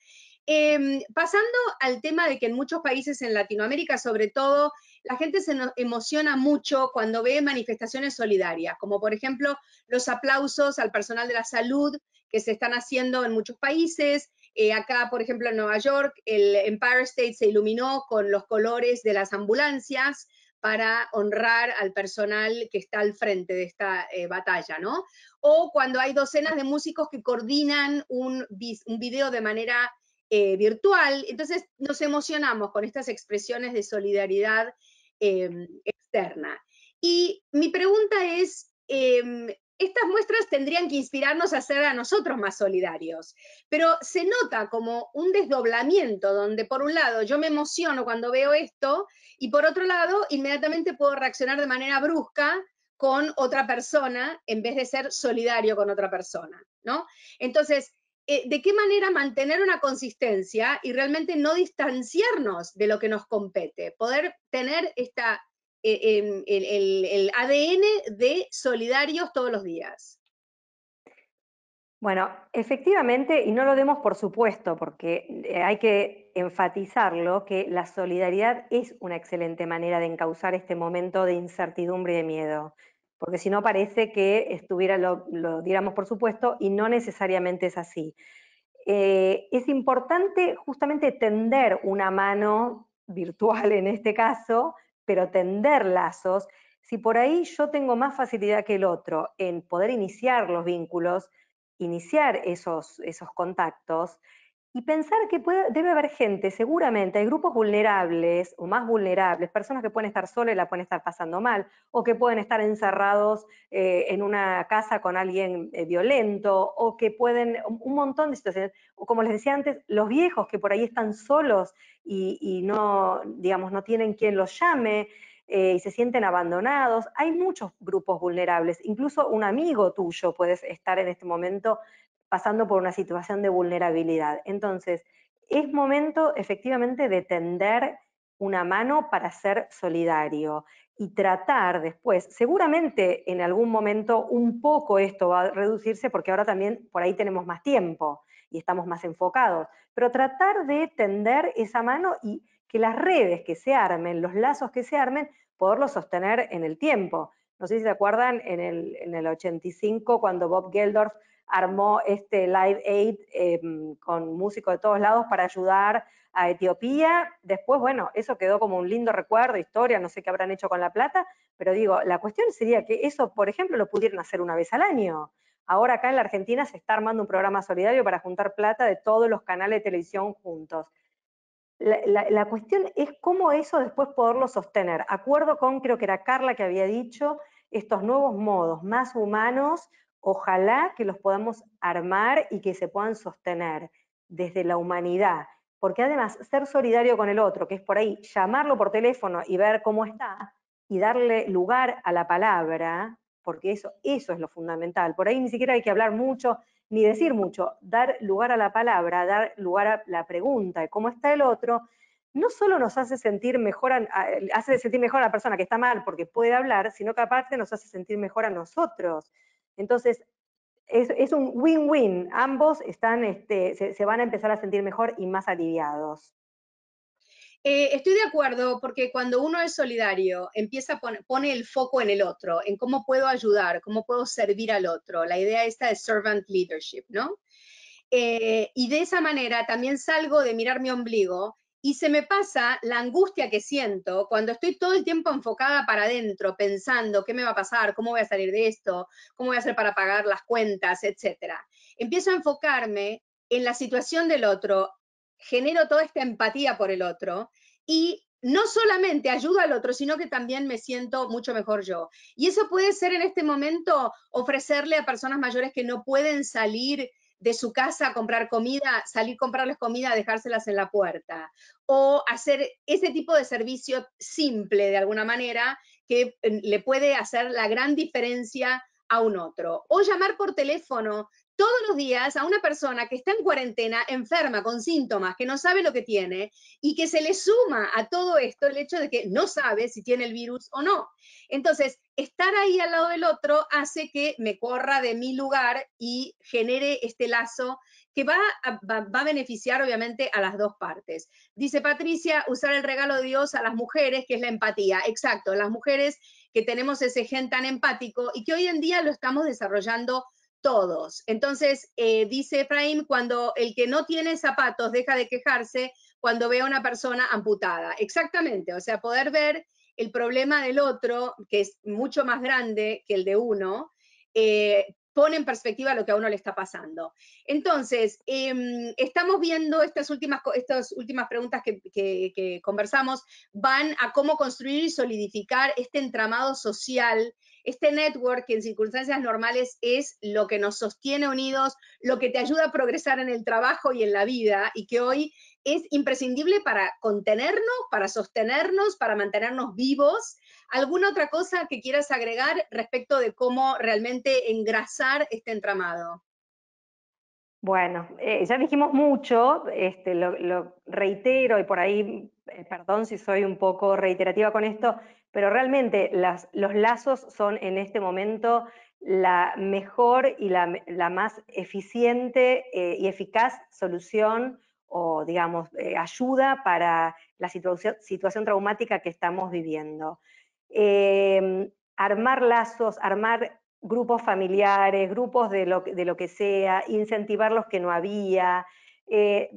Em, pasando al tema de que en muchos países en Latinoamérica, sobre todo, la gente se emociona mucho cuando ve manifestaciones solidarias, como por ejemplo los aplausos al personal de la salud que se están haciendo en muchos países. Eh, acá, por ejemplo, en Nueva York, el Empire State se iluminó con los colores de las ambulancias para honrar al personal que está al frente de esta eh, batalla, ¿no? O cuando hay docenas de músicos que coordinan un, video de manera eh, virtual, entonces nos emocionamos con estas expresiones de solidaridad em, externa. Y mi pregunta es, em, estas muestras tendrían que inspirarnos a ser a nosotros más solidarios. Pero se nota como un desdoblamiento donde por un lado yo me emociono cuando veo esto y por otro lado inmediatamente puedo reaccionar de manera brusca con otra persona en vez de ser solidario con otra persona, ¿no? Entonces, eh, ¿de qué manera mantener una consistencia y realmente no distanciarnos de lo que nos compete? Poder tener esta e, el, ADN de solidarios todos los días. Bueno, efectivamente, y no lo demos por supuesto, porque eh, hay que enfatizarlo, que la solidaridad es una excelente manera de encauzar este momento de incertidumbre y de miedo, porque si no parece que estuviera, lo, diéramos por supuesto, y no necesariamente es así. Eh, es importante justamente tender una mano virtual en este caso, pero tender lazos, si por ahí yo tengo más facilidad que el otro en poder iniciar los vínculos, iniciar esos, esos contactos, y pensar que debe haber gente, seguramente, hay grupos vulnerables o más vulnerables, personas que pueden estar solas y la pueden estar pasando mal, o que pueden estar encerrados eh, en una casa con alguien eh, violento, o que pueden, un montón de situaciones, o como les decía antes, los viejos que por ahí están solos y, no, digamos, no tienen quien los llame. Eh, y se sienten abandonados. Hay muchos grupos vulnerables, incluso un amigo tuyo puede estar en este momento pasando por una situación de vulnerabilidad. Entonces, es momento efectivamente de tender una mano para ser solidario y tratar después, seguramente en algún momento un poco esto va a reducirse porque ahora también por ahí tenemos más tiempo y estamos más enfocados, pero tratar de tender esa mano y que las redes que se armen, los lazos que se armen, poderlos sostener en el tiempo. No sé si se acuerdan en el, 85 cuando Bob Geldorf armó este Live Aid em, con músicos de todos lados para ayudar a Etiopía. Después, bueno, eso quedó como un lindo recuerdo, historia, no sé qué habrán hecho con la plata, pero digo, la cuestión sería que eso, por ejemplo, lo pudieran hacer una vez al año. Ahora acá en la Argentina se está armando un programa solidario para juntar plata de todos los canales de televisión juntos. La, la cuestión es cómo eso después poderlo sostener. Acuerdo con, creo que era Carla que había dicho, estos nuevos modos más humanos Ojalá que los podamos armar y que se puedan sostener desde la humanidad, porque además ser solidario con el otro, que es por ahí llamarlo por teléfono y ver cómo está y darle lugar a la palabra, porque eso, eso es lo fundamental. Por ahí ni siquiera hay que hablar mucho ni decir mucho, dar lugar a la palabra, dar lugar a la pregunta de cómo está el otro, no solo nos hace sentir mejor hace sentir mejor a la persona que está mal porque puede hablar, sino que aparte nos hace sentir mejor a nosotros. Entonces, es, un win-win. Ambos están, este, se, van a empezar a sentir mejor y más aliviados. Eh, estoy de acuerdo porque cuando uno es solidario, empieza a poner pone el foco en el otro, en cómo puedo ayudar, cómo puedo servir al otro. La idea esta de servant leadership, ¿no? Eh, y de esa manera también salgo de mirar mi ombligo y se me pasa la angustia que siento cuando estoy todo el tiempo enfocada para adentro, pensando qué me va a pasar, cómo voy a salir de esto, cómo voy a hacer para pagar las cuentas, etc. Empiezo a enfocarme en la situación del otro, genero toda esta empatía por el otro y no solamente ayudo al otro, sino que también me siento mucho mejor yo. Y eso puede ser en este momento ofrecerle a personas mayores que no pueden salir de su casa a comprar comida, salir a comprarles comida, dejárselas en la puerta. O hacer ese tipo de servicio simple, de alguna manera, que eh, le puede hacer la gran diferencia a un otro. O llamar por teléfono todos los días a una persona que está en cuarentena, enferma, con síntomas, que no sabe lo que tiene y que se le suma a todo esto el hecho de que no sabe si tiene el virus o no. Entonces, estar ahí al lado del otro hace que me corra de mi lugar y genere este lazo que va a, beneficiar obviamente a las dos partes. Dice Patricia, usar el regalo de Dios a las mujeres, que es la empatía. Exacto, las mujeres que tenemos ese gen tan empático y que hoy en día lo estamos desarrollando todos. Entonces, eh, dice Efraín, cuando el que no tiene zapatos deja de quejarse cuando ve a una persona amputada. Exactamente, o sea, poder ver el problema del otro, que es mucho más grande que el de uno, eh, pone en perspectiva lo que a uno le está pasando. Entonces, em, estamos viendo estas últimas, estas últimas preguntas que, que conversamos, van a cómo construir y solidificar este entramado social este network que en circunstancias normales es lo que nos sostiene unidos, lo que te ayuda a progresar en el trabajo y en la vida y que hoy es imprescindible para contenernos, para sostenernos, para mantenernos vivos. ¿Alguna otra cosa que quieras agregar respecto de cómo realmente engrasar este entramado? Bueno, eh, ya dijimos mucho, este, lo, reitero y por ahí, eh, perdón si soy un poco reiterativa con esto, pero realmente los lazos son en este momento la mejor y la, más eficiente eh, y eficaz solución o, digamos, ayuda para la situación traumática que estamos viviendo. armar lazos, armar grupos familiares, grupos de lo, de lo que sea, incentivar los que no había. Eh,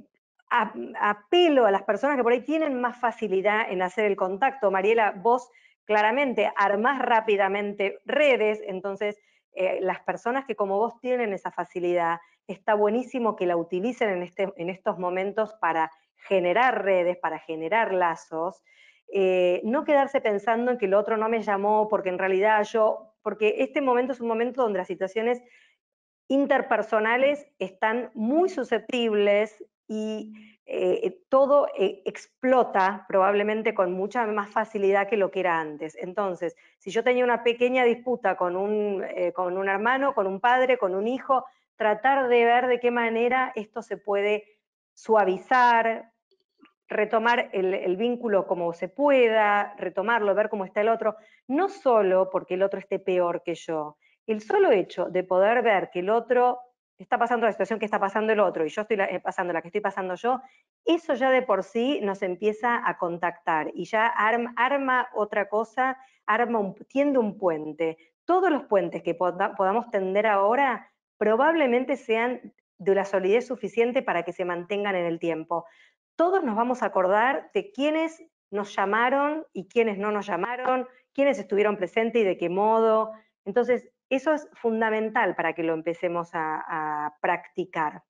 apelo a las personas que por ahí tienen más facilidad en hacer el contacto. Mariela, vos claramente armás rápidamente redes, entonces eh, las personas que como vos tienen esa facilidad, está buenísimo que la utilicen en, este, en estos momentos para generar redes, para generar lazos. Eh, no quedarse pensando en que el otro no me llamó, porque en realidad yo, porque este momento es un momento donde las situaciones interpersonales están muy susceptibles y eh, todo eh, explota probablemente con mucha más facilidad que lo que era antes. Entonces, si yo tenía una pequeña disputa con con un hermano, con un padre, con un hijo, tratar de ver de qué manera esto se puede suavizar, retomar el, vínculo como se pueda, retomarlo, ver cómo está el otro, no solo porque el otro esté peor que yo, el solo hecho de poder ver que el otro está pasando la situación que está pasando el otro y yo estoy eh, pasando la que estoy pasando yo, eso ya de por sí nos empieza a contactar y ya arma, otra cosa, arma un, tiende un puente. Todos los puentes que podamos tender ahora probablemente sean de la solidez suficiente para que se mantengan en el tiempo todos nos vamos a acordar de quiénes nos llamaron y quiénes no nos llamaron, quiénes estuvieron presentes y de qué modo. Entonces, eso es fundamental para que lo empecemos a, practicar.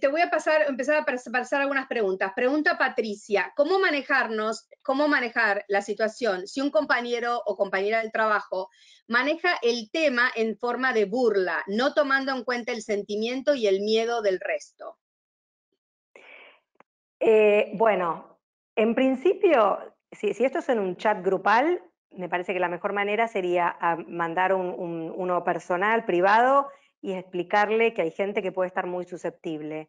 te voy a empezar a pasar algunas preguntas. Pregunta Patricia, ¿cómo manejarnos, cómo manejar la situación si un compañero o compañera del trabajo maneja el tema en forma de burla, no tomando en cuenta el sentimiento y el miedo del resto? Eh, bueno, en principio, si, esto es en un chat grupal, me parece que la mejor manera sería ah, mandar uno personal, privado, y explicarle que hay gente que puede estar muy susceptible.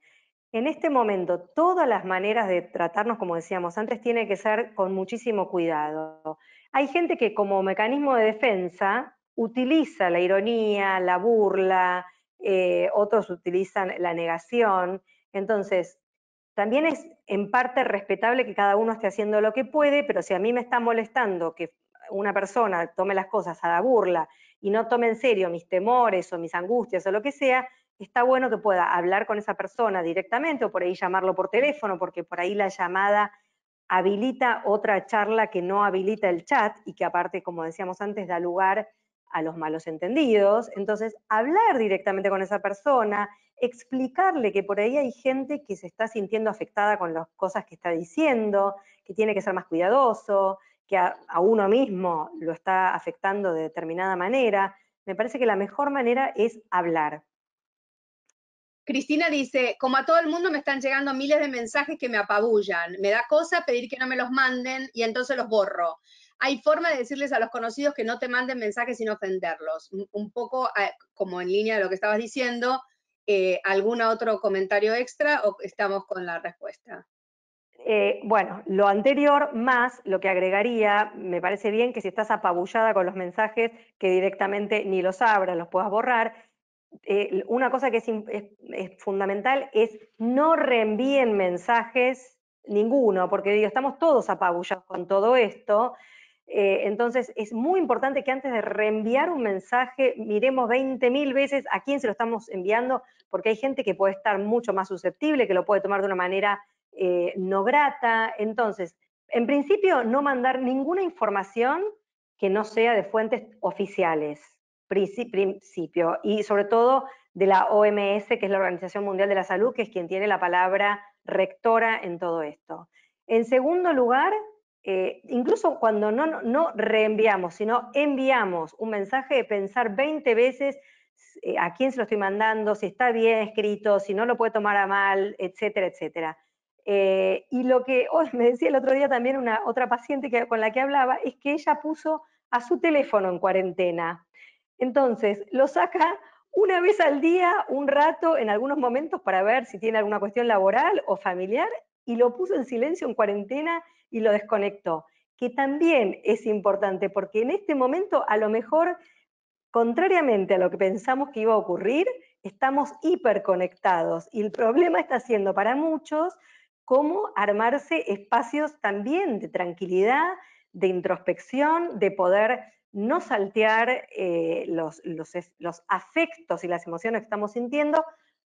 En este momento, todas las maneras de tratarnos, como decíamos antes, tiene que ser con muchísimo cuidado. Hay gente que como mecanismo de defensa utiliza la ironía, la burla, eh, otros utilizan la negación. Entonces, también es en parte respetable que cada uno esté haciendo lo que puede, pero si a mí me está molestando que una persona tome las cosas a la burla y no tome en serio mis temores o mis angustias o lo que sea, está bueno que pueda hablar con esa persona directamente o por ahí llamarlo por teléfono, porque por ahí la llamada habilita otra charla que no habilita el chat y que aparte, como decíamos antes, da lugar a los malos entendidos. Entonces, hablar directamente con esa persona, explicarle que por ahí hay gente que se está sintiendo afectada con las cosas que está diciendo, que tiene que ser más cuidadoso, que a, uno mismo lo está afectando de determinada manera. Me parece que la mejor manera es hablar. Cristina dice, como a todo el mundo me están llegando miles de mensajes que me apabullan, me da cosa pedir que no me los manden y entonces los borro. Hay forma de decirles a los conocidos que no te manden mensajes sin ofenderlos, un poco eh, como en línea de lo que estabas diciendo, eh, algún otro comentario extra o estamos con la respuesta? Eh, bueno, lo anterior más, lo que agregaría, me parece bien que si estás apabullada con los mensajes, que directamente ni los abras, los puedas borrar. Eh, una cosa que es, fundamental es no reenvíen mensajes ninguno, porque estamos todos apabullados con todo esto. entonces, es muy importante que antes de reenviar un mensaje, miremos 20.000 veces a quién se lo estamos enviando porque hay gente que puede estar mucho más susceptible, que lo puede tomar de una manera eh, no grata. Entonces, en principio, no mandar ninguna información que no sea de fuentes oficiales, principio, y sobre todo de la OMS, que es la Organización Mundial de la Salud, que es quien tiene la palabra rectora en todo esto. En segundo lugar, eh, incluso cuando no, no, reenviamos, sino enviamos un mensaje de pensar 20 veces eh, a quién se lo estoy mandando, si está bien escrito, si no lo puede tomar a mal, etcétera, etcétera. Eh, y lo que (laughs) me decía el otro día también una otra paciente que, con la que hablaba es que ella puso a su teléfono en cuarentena. Entonces, lo saca una vez al día, un rato, en algunos momentos para ver si tiene alguna cuestión laboral o familiar, y lo puso en silencio en cuarentena y lo desconectó, que también es importante porque en este momento a lo mejor contrariamente a lo que pensamos que iba a ocurrir, estamos hiperconectados y el problema está siendo para muchos cómo armarse espacios también de tranquilidad, de introspección, de poder no saltear eh, los, afectos y las emociones que estamos sintiendo,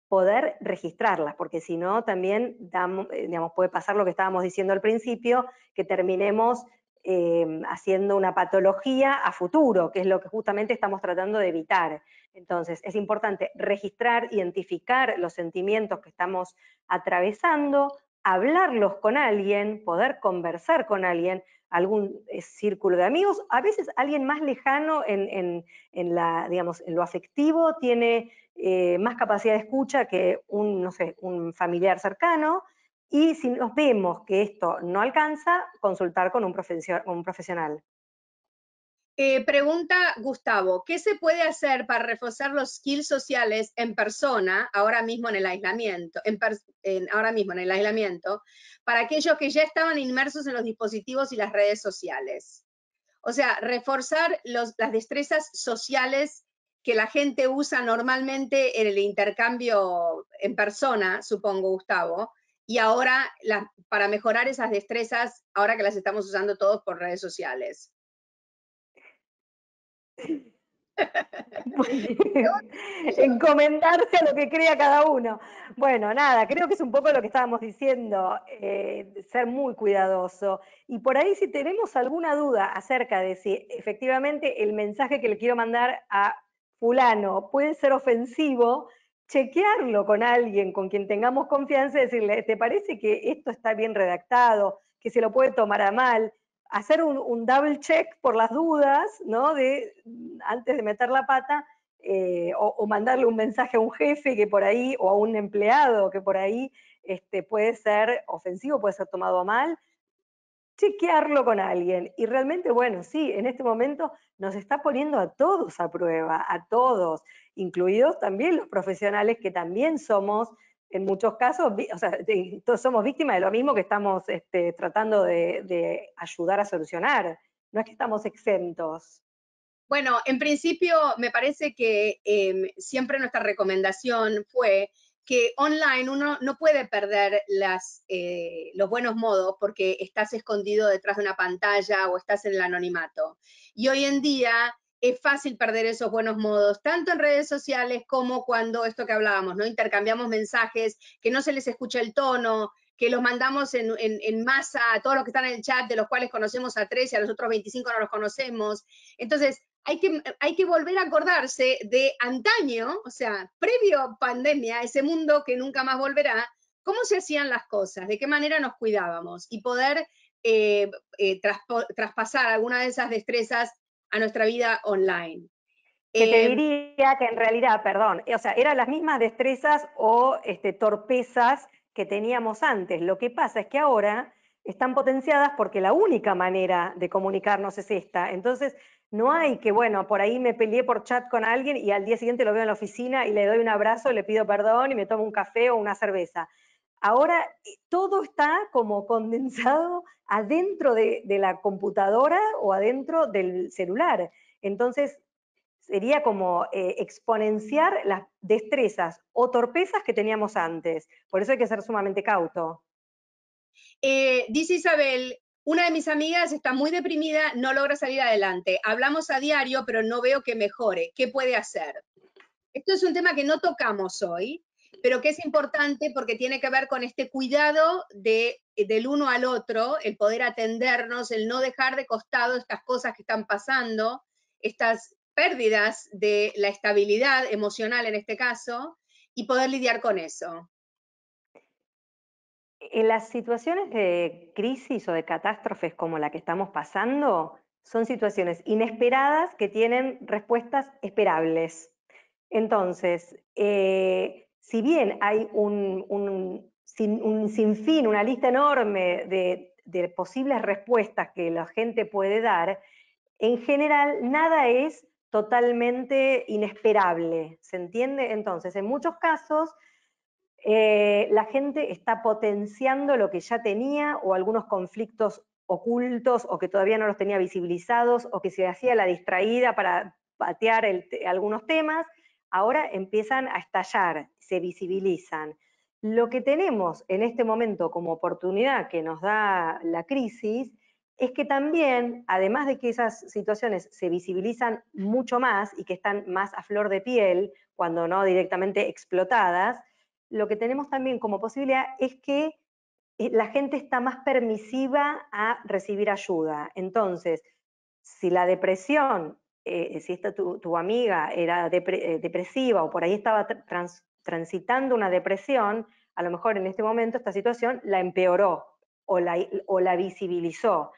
poder registrarlas, porque si no también damos, eh, puede pasar lo que estábamos diciendo al principio, que terminemos Em, haciendo una patología a futuro, que es lo que justamente estamos tratando de evitar. Entonces, es importante registrar, identificar los sentimientos que estamos atravesando, hablarlos con alguien, poder conversar con alguien, algún eh, círculo de amigos, a veces alguien más lejano en, lo afectivo tiene eh, más capacidad de escucha que un familiar cercano, y si nos vemos que esto no alcanza, consultar con un, un profesional. Eh, pregunta Gustavo, ¿qué se puede hacer para reforzar los skills sociales en persona ahora mismo en el aislamiento, ahora mismo en el aislamiento, para aquellos que ya estaban inmersos en los dispositivos y las redes sociales? O sea, reforzar las destrezas sociales que la gente usa normalmente en el intercambio en persona, supongo, Gustavo, y ahora, para mejorar esas destrezas, ahora que las estamos usando todos por redes sociales. (laughs) encomendarse a lo que crea cada uno. Bueno, nada, creo que es un poco lo que estábamos diciendo, eh, ser muy cuidadoso. Y por ahí si tenemos alguna duda acerca de si efectivamente el mensaje que le quiero mandar a fulano puede ser ofensivo, chequearlo con alguien con quien tengamos confianza y decirle, ¿te parece que esto está bien redactado? Que se lo puede tomar a mal. Hacer un, double check por las dudas, ¿no? De, antes de meter la pata, eh, o, mandarle un mensaje a un jefe que por ahí, o a un empleado que por ahí este, puede ser ofensivo, puede ser tomado a mal, chequearlo con alguien. Y realmente, bueno, sí, en este momento nos está poniendo a todos a prueba, a todos, incluidos también los profesionales que también somos, en muchos casos, o sea, todos somos víctimas de lo mismo que estamos este, tratando de, ayudar a solucionar. No es que estamos exentos. Bueno, en principio me parece que em, siempre nuestra recomendación fue que online uno no puede perder las, eh, los buenos modos porque estás escondido detrás de una pantalla o estás en el anonimato. Y hoy en día es fácil perder esos buenos modos, tanto en redes sociales como cuando esto que hablábamos, ¿no? Intercambiamos mensajes, que no se les escucha el tono, que los mandamos en, en, masa a todos los que están en el chat, de los cuales conocemos a tres y a los otros 25 no los conocemos. Entonces, hay que, volver a acordarse de antaño, o sea, previo pandemia, ese mundo que nunca más volverá, cómo se hacían las cosas, de qué manera nos cuidábamos y poder eh, eh, traspasar alguna de esas destrezas a nuestra vida online. Que te em, diría que en realidad, perdón, o sea, eran las mismas destrezas o este, torpezas que teníamos antes. Lo que pasa es que ahora están potenciadas porque la única manera de comunicarnos es esta. Entonces, no hay que, bueno, por ahí me peleé por chat con alguien y al día siguiente lo veo en la oficina y le doy un abrazo, le pido perdón y me tomo un café o una cerveza. Ahora eh, todo está como condensado (laughs) adentro de, la computadora o adentro del celular. Entonces, sería como eh, exponenciar las destrezas o torpezas que teníamos antes. Por eso hay que ser sumamente cauto. Eh, dice Isabel, una de mis amigas está muy deprimida, no logra salir adelante. Hablamos a diario, pero no veo que mejore. ¿Qué puede hacer? Esto es un tema que no tocamos hoy, pero que es importante porque tiene que ver con este cuidado del uno al otro, el poder atendernos, el no dejar de costado estas cosas que están pasando, estas pérdidas de la estabilidad emocional en este caso, y poder lidiar con eso. En eh, las situaciones de crisis o de catástrofes como la que estamos pasando, son situaciones inesperadas que tienen respuestas esperables. Entonces, eh, si bien hay un, sin, sinfín, una lista enorme de posibles respuestas que la gente puede dar, en general nada es totalmente inesperable, ¿se entiende? Entonces, en muchos casos eh, la gente está potenciando lo que ya tenía o algunos conflictos ocultos o que todavía no los tenía visibilizados o que se hacía la distraída para patear algunos temas, ahora empiezan a estallar, se visibilizan. Lo que tenemos en este momento como oportunidad que nos da la crisis es que también, además de que esas situaciones se visibilizan mucho más y que están más a flor de piel cuando no directamente explotadas, lo que tenemos también como posibilidad es que eh, la gente está más permisiva a recibir ayuda. Entonces, si la depresión, eh, eh, si esta, tu, amiga era depresiva o por ahí estaba transitando una depresión, a lo mejor en este momento esta situación la empeoró o la, o la visibilizó.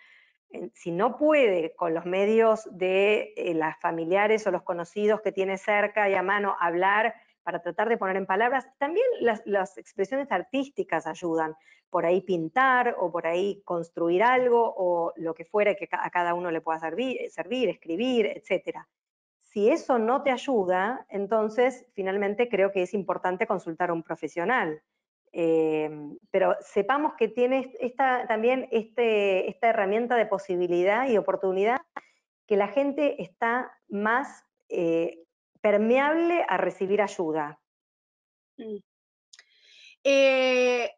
Si no puede con los medios de las familiares o los conocidos que tiene cerca y a mano hablar para tratar de poner en palabras. También las, expresiones artísticas ayudan, por ahí pintar o por ahí construir algo o lo que fuera que a cada uno le pueda servir, eh, escribir, etc. Si eso no te ayuda, entonces finalmente creo que es importante consultar a un profesional. Em, pero sepamos que tiene también este, esta herramienta de posibilidad y oportunidad que la gente está más eh, permeable a recibir ayuda. Mm. Eh,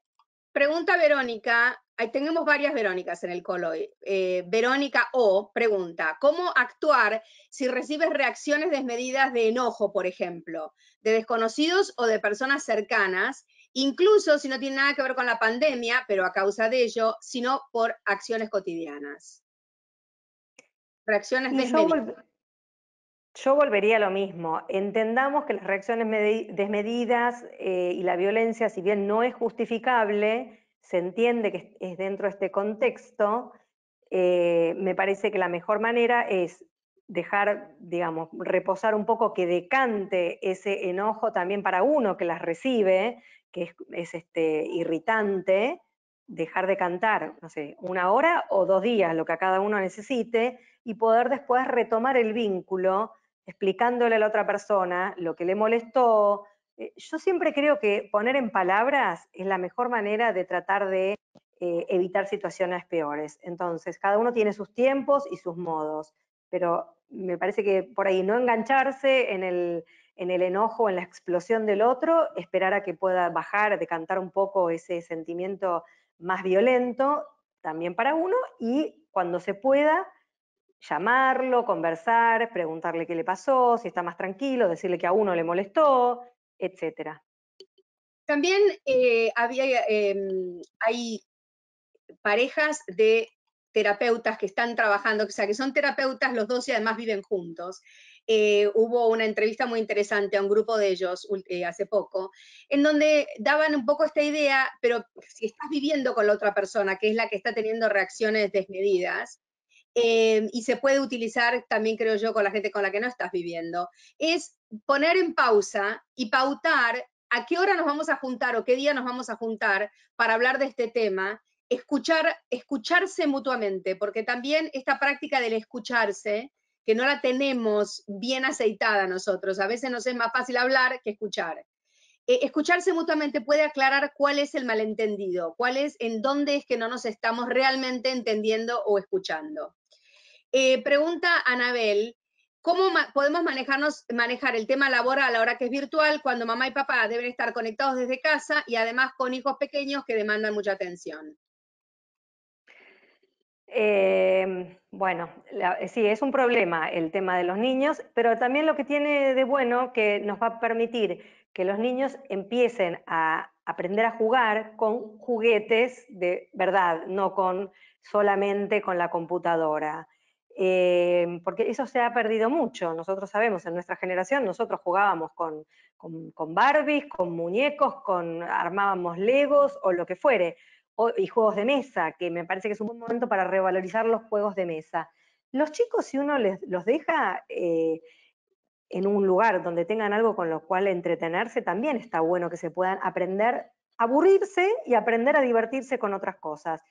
pregunta Verónica, ahí tenemos varias Verónicas en el colo. hoy. Eh, Verónica O pregunta, ¿cómo actuar si recibes reacciones desmedidas de enojo, por ejemplo, de desconocidos o de personas cercanas? Incluso si no tiene nada que ver con la pandemia, pero a causa de ello, sino por acciones cotidianas. Reacciones desmedidas. Yo volvería a lo mismo. Entendamos que las reacciones desmedidas eh, y la violencia, si bien no es justificable, se entiende que es dentro de este contexto. Eh, me parece que la mejor manera es dejar, digamos, reposar un poco que decante ese enojo también para uno que las recibe, que es, este, irritante, dejar de cantar, no sé, una hora o dos días, lo que a cada uno necesite, y poder después retomar el vínculo explicándole a la otra persona lo que le molestó. Eh, yo siempre creo que poner en palabras es la mejor manera de tratar de eh, evitar situaciones peores. Entonces, cada uno tiene sus tiempos y sus modos, pero me parece que por ahí no engancharse en el, en el enojo, en la explosión del otro, esperar a que pueda bajar, decantar un poco ese sentimiento más violento, también para uno, y cuando se pueda, llamarlo, conversar, preguntarle qué le pasó, si está más tranquilo, decirle que a uno le molestó, etcétera. También eh, había, em, hay parejas de terapeutas que están trabajando, o sea, que son terapeutas los dos y además viven juntos. Eh, hubo una entrevista muy interesante a un grupo de ellos eh, hace poco, en donde daban un poco esta idea, pero si estás viviendo con la otra persona, que es la que está teniendo reacciones desmedidas, Em, y se puede utilizar también, creo yo, con la gente con la que no estás viviendo, es poner en pausa y pautar a qué hora nos vamos a juntar o qué día nos vamos a juntar para hablar de este tema, escuchar, escucharse mutuamente, porque también esta práctica del escucharse, que no la tenemos bien aceitada nosotros, a veces nos es más fácil hablar que escuchar. Eh, escucharse mutuamente puede aclarar cuál es el malentendido, cuál es, en dónde es que no nos estamos realmente entendiendo o escuchando. Eh, pregunta Anabel, ¿cómo podemos manejar el tema laboral ahora que es virtual cuando mamá y papá deben estar conectados desde casa y además con hijos pequeños que demandan mucha atención? Eh, bueno, eh, sí, es un problema el tema de los niños, pero también lo que tiene de bueno que nos va a permitir que los niños empiecen a aprender a jugar con juguetes de verdad, no con solamente con la computadora eh, porque eso se ha perdido mucho. Nosotros sabemos, en nuestra generación, nosotros jugábamos con, con, Barbies, con muñecos, con armábamos Legos o lo que fuere, y juegos de mesa, que me parece que es un buen momento para revalorizar los juegos de mesa. Los chicos, si uno los deja eh, en un lugar donde tengan algo con lo cual entretenerse, también está bueno que se puedan aprender a aburrirse y aprender a divertirse con otras cosas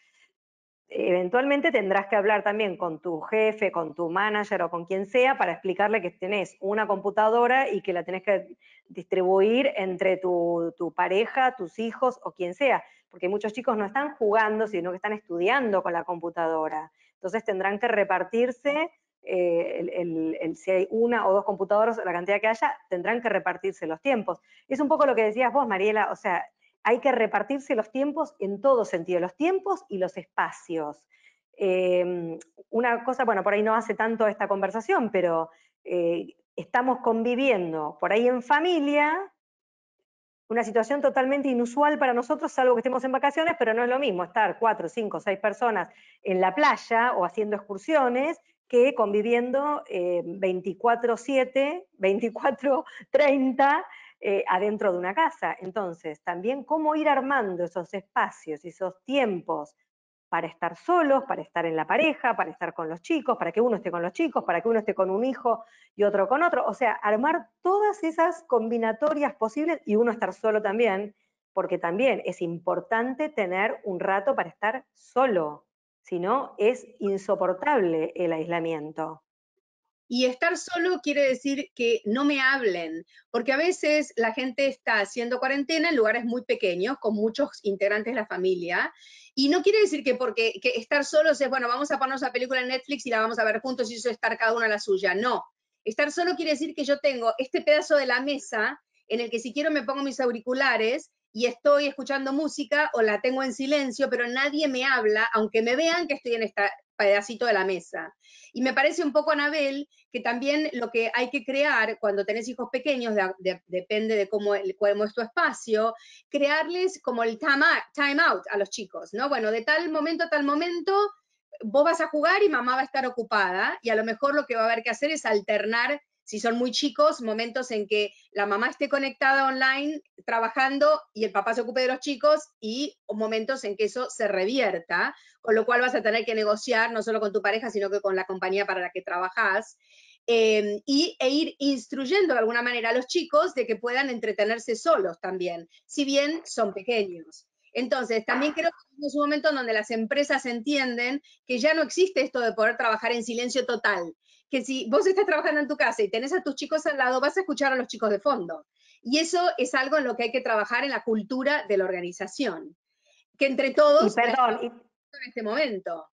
eventualmente tendrás que hablar también con tu jefe, con tu manager o con quien sea para explicarle que tenés una computadora y que la tenés que distribuir entre tu, pareja, tus hijos o quien sea, porque muchos chicos no están jugando, sino que están estudiando con la computadora. Entonces tendrán que repartirse, eh, el, si hay una o dos computadoras la cantidad que haya, tendrán que repartirse los tiempos. Es un poco lo que decías vos, Mariela, o sea, hay que repartirse los tiempos en todo sentido, los tiempos y los espacios. Em, una cosa, bueno, por ahí no hace tanto esta conversación, pero eh, estamos conviviendo por ahí en familia, una situación totalmente inusual para nosotros, salvo que estemos en vacaciones, pero no es lo mismo estar cuatro, cinco, seis personas en la playa o haciendo excursiones que conviviendo 24-7, eh, 24-30 eh, adentro de una casa. Entonces, también cómo ir armando esos espacios esos tiempos para estar solos, para estar en la pareja, para estar con los chicos, para que uno esté con los chicos, para que uno esté con un hijo y otro con otro. O sea, armar todas esas combinatorias posibles y uno estar solo también, porque también es importante tener un rato para estar solo, si no es insoportable el aislamiento. Y estar solo quiere decir que no me hablen, porque a veces la gente está haciendo cuarentena en lugares muy pequeños, con muchos integrantes de la familia, y no quiere decir que porque estar solos es, bueno, vamos a ponernos la película en Netflix y la vamos a ver juntos y eso es estar cada uno a la suya, no. Estar solo quiere decir que yo tengo este pedazo de la mesa en el que si quiero me pongo mis auriculares y estoy escuchando música o la tengo en silencio, pero nadie me habla, aunque me vean que estoy en esta pedacito de la mesa. Y me parece un poco, Anabel, que también lo que hay que crear cuando tenés hijos pequeños, depende de cómo, cómo, es tu espacio, crearles como el time time out a los chicos, ¿no? Bueno, de tal momento a tal momento, vos vas a jugar y mamá va a estar ocupada y a lo mejor lo que va a haber que hacer es alternar si son muy chicos, momentos en que la mamá esté conectada online trabajando y el papá se ocupe de los chicos y momentos en que eso se revierta, con lo cual vas a tener que negociar no solo con tu pareja, sino que con la compañía para la que trabajas em, e ir instruyendo de alguna manera a los chicos de que puedan entretenerse solos también, si bien son pequeños. Entonces, también creo que es un momento en donde las empresas entienden que ya no existe esto de poder trabajar en silencio total, que si vos estás trabajando en tu casa y tenés a tus chicos al lado, vas a escuchar a los chicos de fondo. Y eso es algo en lo que hay que trabajar en la cultura de la organización. Que entre todos... Y perdón, y, en este momento.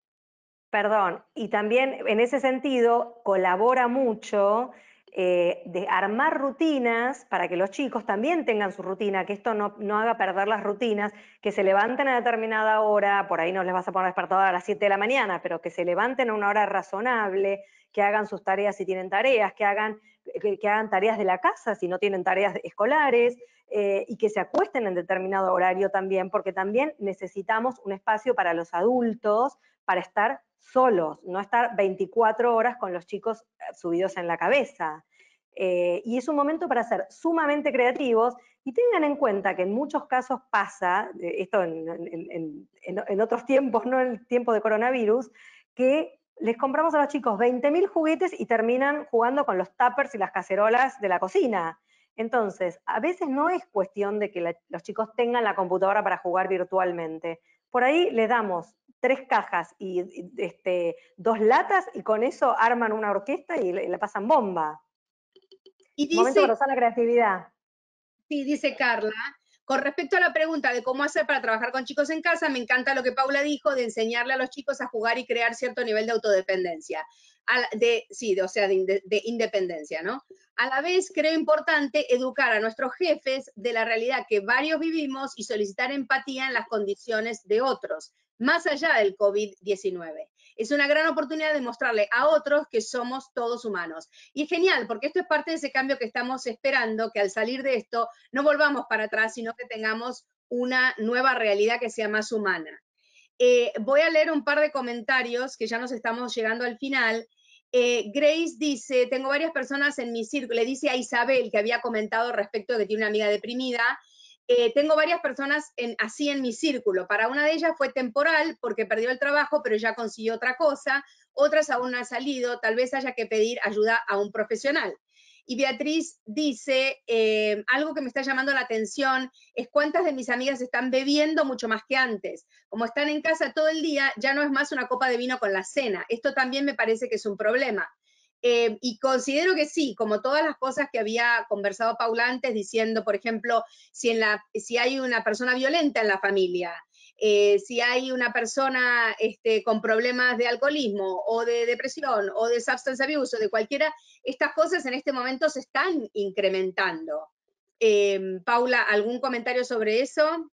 Perdón, y también en ese sentido colabora mucho eh, de armar rutinas para que los chicos también tengan su rutina, que esto no, no, haga perder las rutinas, que se levanten a determinada hora, por ahí no les vas a poner despertador a las 7 de la mañana, pero que se levanten a una hora razonable, que hagan sus tareas si tienen tareas, que hagan, que, hagan tareas de la casa si no tienen tareas escolares, eh, y que se acuesten en determinado horario también, porque también necesitamos un espacio para los adultos, para estar solos, no estar 24 horas con los chicos eh, subidos en la cabeza. Eh, y es un momento para ser sumamente creativos y tengan en cuenta que en muchos casos pasa, esto en, en otros tiempos, no en el tiempo de coronavirus, que les compramos a los chicos 20.000 juguetes y terminan jugando con los tuppers y las cacerolas de la cocina. Entonces, a veces no es cuestión de que los chicos tengan la computadora para jugar virtualmente. Por ahí les damos tres cajas y, este, dos latas y con eso arman una orquesta y la pasan bomba. Y dice, Momento para usar la creatividad. Sí, dice Carla, con respecto a la pregunta de cómo hacer para trabajar con chicos en casa, me encanta lo que Paula dijo de enseñarle a los chicos a jugar y crear cierto nivel de autodependencia. De, sí, o sea, de, de independencia, ¿no? A la vez, creo importante educar a nuestros jefes de la realidad que varios vivimos y solicitar empatía en las condiciones de otros, más allá del COVID-19 es una gran oportunidad de mostrarle a otros que somos todos humanos. Y es genial, porque esto es parte de ese cambio que estamos esperando, que al salir de esto no volvamos para atrás, sino que tengamos una nueva realidad que sea más humana. Eh, voy a leer un par de comentarios que ya nos estamos llegando al final. Eh, Grace dice, tengo varias personas en mi círculo, le dice a Isabel que había comentado respecto de que tiene una amiga deprimida, eh, tengo varias personas en, así en mi círculo. Para una de ellas fue temporal porque perdió el trabajo, pero ya consiguió otra cosa. Otras aún no han salido, tal vez haya que pedir ayuda a un profesional. Y Beatriz dice, eh, algo que me está llamando la atención es cuántas de mis amigas están bebiendo mucho más que antes. Como están en casa todo el día, ya no es más una copa de vino con la cena. Esto también me parece que es un problema. Eh, y considero que sí, como todas las cosas que había conversado Paula antes, diciendo, por ejemplo, si, en la, si hay una persona violenta en la familia, eh, si hay una persona este, con problemas de alcoholismo o de depresión o de substance abuse o de cualquiera, estas cosas en este momento se están incrementando. Eh, Paula, ¿algún comentario sobre eso?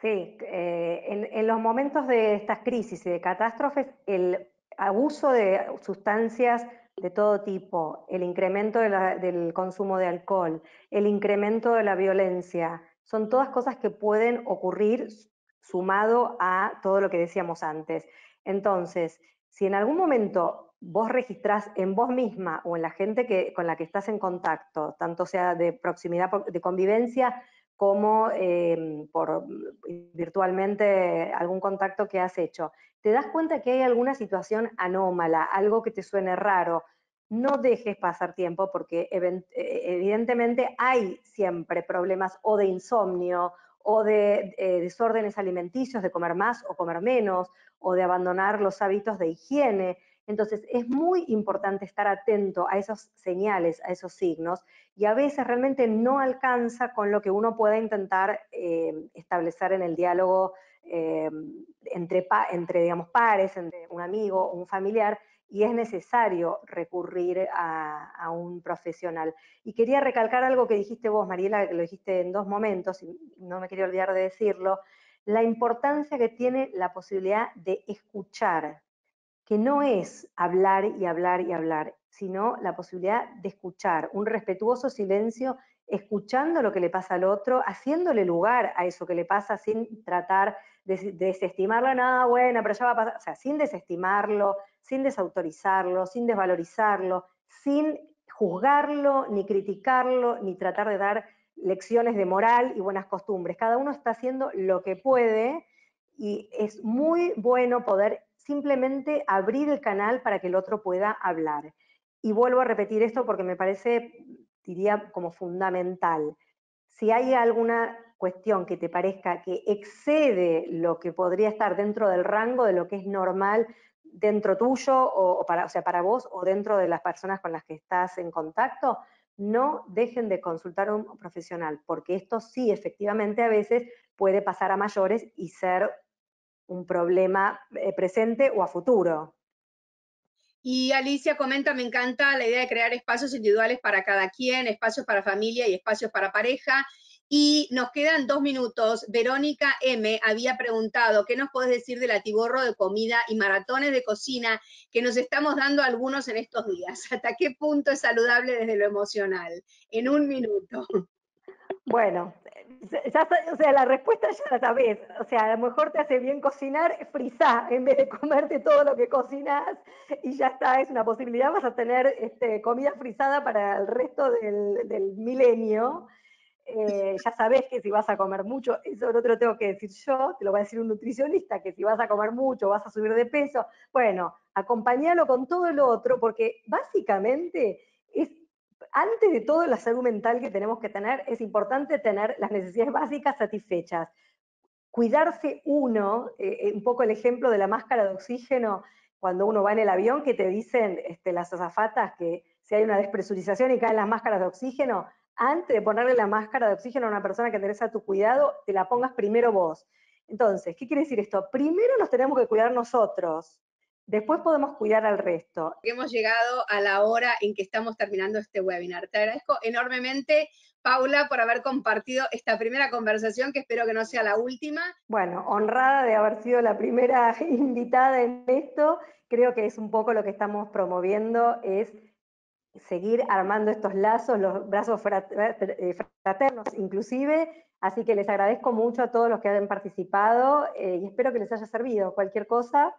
Sí, en los momentos de estas crisis y de catástrofes, el abuso de sustancias de todo tipo, el incremento del consumo de alcohol, el incremento de la violencia, son todas cosas que pueden ocurrir sumado a todo lo que decíamos antes. Entonces, si en algún momento vos registrás en vos misma o en la gente con la que estás en contacto, tanto sea de proximidad, de convivencia, como em, por virtualmente algún contacto que has hecho. Te das cuenta que hay alguna situación anómala, algo que te suene raro. No dejes pasar tiempo porque e-, evidentemente hay siempre problemas o de insomnio o de eh, desórdenes alimenticios, de comer más o comer menos, o de abandonar los hábitos de higiene. Entonces, es muy importante estar atento a esos señales, a esos signos, y a veces realmente no alcanza con lo que uno pueda intentar eh, establecer en el diálogo eh, entre, entre, digamos, pares, entre un amigo un familiar, y es necesario recurrir a, un profesional. Y quería recalcar algo que dijiste vos, Mariela, que lo dijiste en dos momentos, y no me quería olvidar de decirlo, la importancia que tiene la posibilidad de escuchar que no es hablar y hablar y hablar, sino la posibilidad de escuchar, un respetuoso silencio, escuchando lo que le pasa al otro, haciéndole lugar a eso que le pasa sin tratar de desestimarlo, nada bueno, pero ya va a pasar, o sea, sin desestimarlo, sin desautorizarlo, sin desvalorizarlo, sin juzgarlo, ni criticarlo, ni tratar de dar lecciones de moral y buenas costumbres. Cada uno está haciendo lo que puede y es muy bueno poder simplemente abrir el canal para que el otro pueda hablar. Y vuelvo a repetir esto porque me parece, diría, como fundamental. Si hay alguna cuestión que te parezca que excede lo que podría estar dentro del rango de lo que es normal dentro tuyo o, para, o sea, para vos o dentro de las personas con las que estás en contacto, no dejen de consultar a un profesional, porque esto sí efectivamente a veces puede pasar a mayores y ser un problema eh, presente o a futuro. Y Alicia comenta, me encanta la idea de crear espacios individuales para cada quien, espacios para familia y espacios para pareja. Y nos quedan dos minutos. Verónica M. había preguntado, ¿qué nos puedes decir del atiborro de comida y maratones de cocina que nos estamos dando algunos en estos días? (laughs) ¿Hasta qué punto es saludable desde lo emocional? En un minuto. (laughs) Bueno, o sea, la respuesta ya la sabes. O sea, a lo mejor te hace bien cocinar, frizá, en vez de comerte todo lo que cocinas y ya está, es una posibilidad, vas a tener este, comida frizada para el resto del, milenio. Eh, ya sabes que si vas a comer mucho, eso no te lo tengo que decir yo, te lo va a decir un nutricionista, que si vas a comer mucho vas a subir de peso. Bueno, acompañalo con todo lo otro, porque básicamente es antes de todo la salud mental que tenemos que tener, es importante tener las necesidades básicas satisfechas. Cuidarse uno, eh, eh, un poco el ejemplo de la máscara de oxígeno, cuando uno va en el avión, que te dicen este, las azafatas que si hay una despresurización y caen las máscaras de oxígeno, antes de ponerle la máscara de oxígeno a una persona que interesa tu cuidado, te la pongas primero vos. Entonces, ¿qué quiere decir esto? Primero nos tenemos que cuidar nosotros, Después podemos cuidar al resto. Hemos llegado a la hora en que estamos terminando este webinar. Te agradezco enormemente, Paula, por haber compartido esta primera conversación, que espero que no sea la última. Bueno, honrada de haber sido la primera (laughs) invitada en esto. Creo que es un poco lo que estamos promoviendo, es seguir armando estos lazos, los brazos eh, eh, fraternos inclusive, Así que les agradezco mucho a todos los que han participado eh, y espero que les haya servido. Cualquier cosa,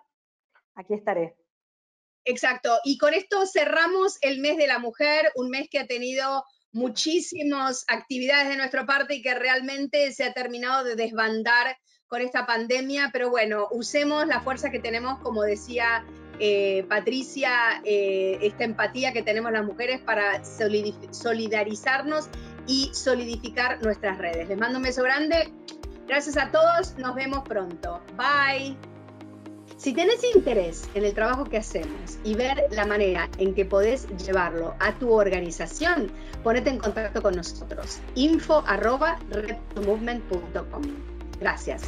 aquí estaré. Exacto, y con esto cerramos el mes de la mujer, un mes que ha tenido muchísimas actividades de nuestra parte y que realmente se ha terminado de desbandar con esta pandemia, pero bueno, usemos la fuerza que tenemos, como decía eh, Patricia, eh, esta empatía que tenemos las mujeres para solidarizarnos y solidificar nuestras redes. Les mando un beso grande, gracias a todos, nos vemos pronto. Bye. Si tienes interés en el trabajo que hacemos y ver la manera en que podés llevarlo a tu organización, ponete en contacto con nosotros. info Gracias.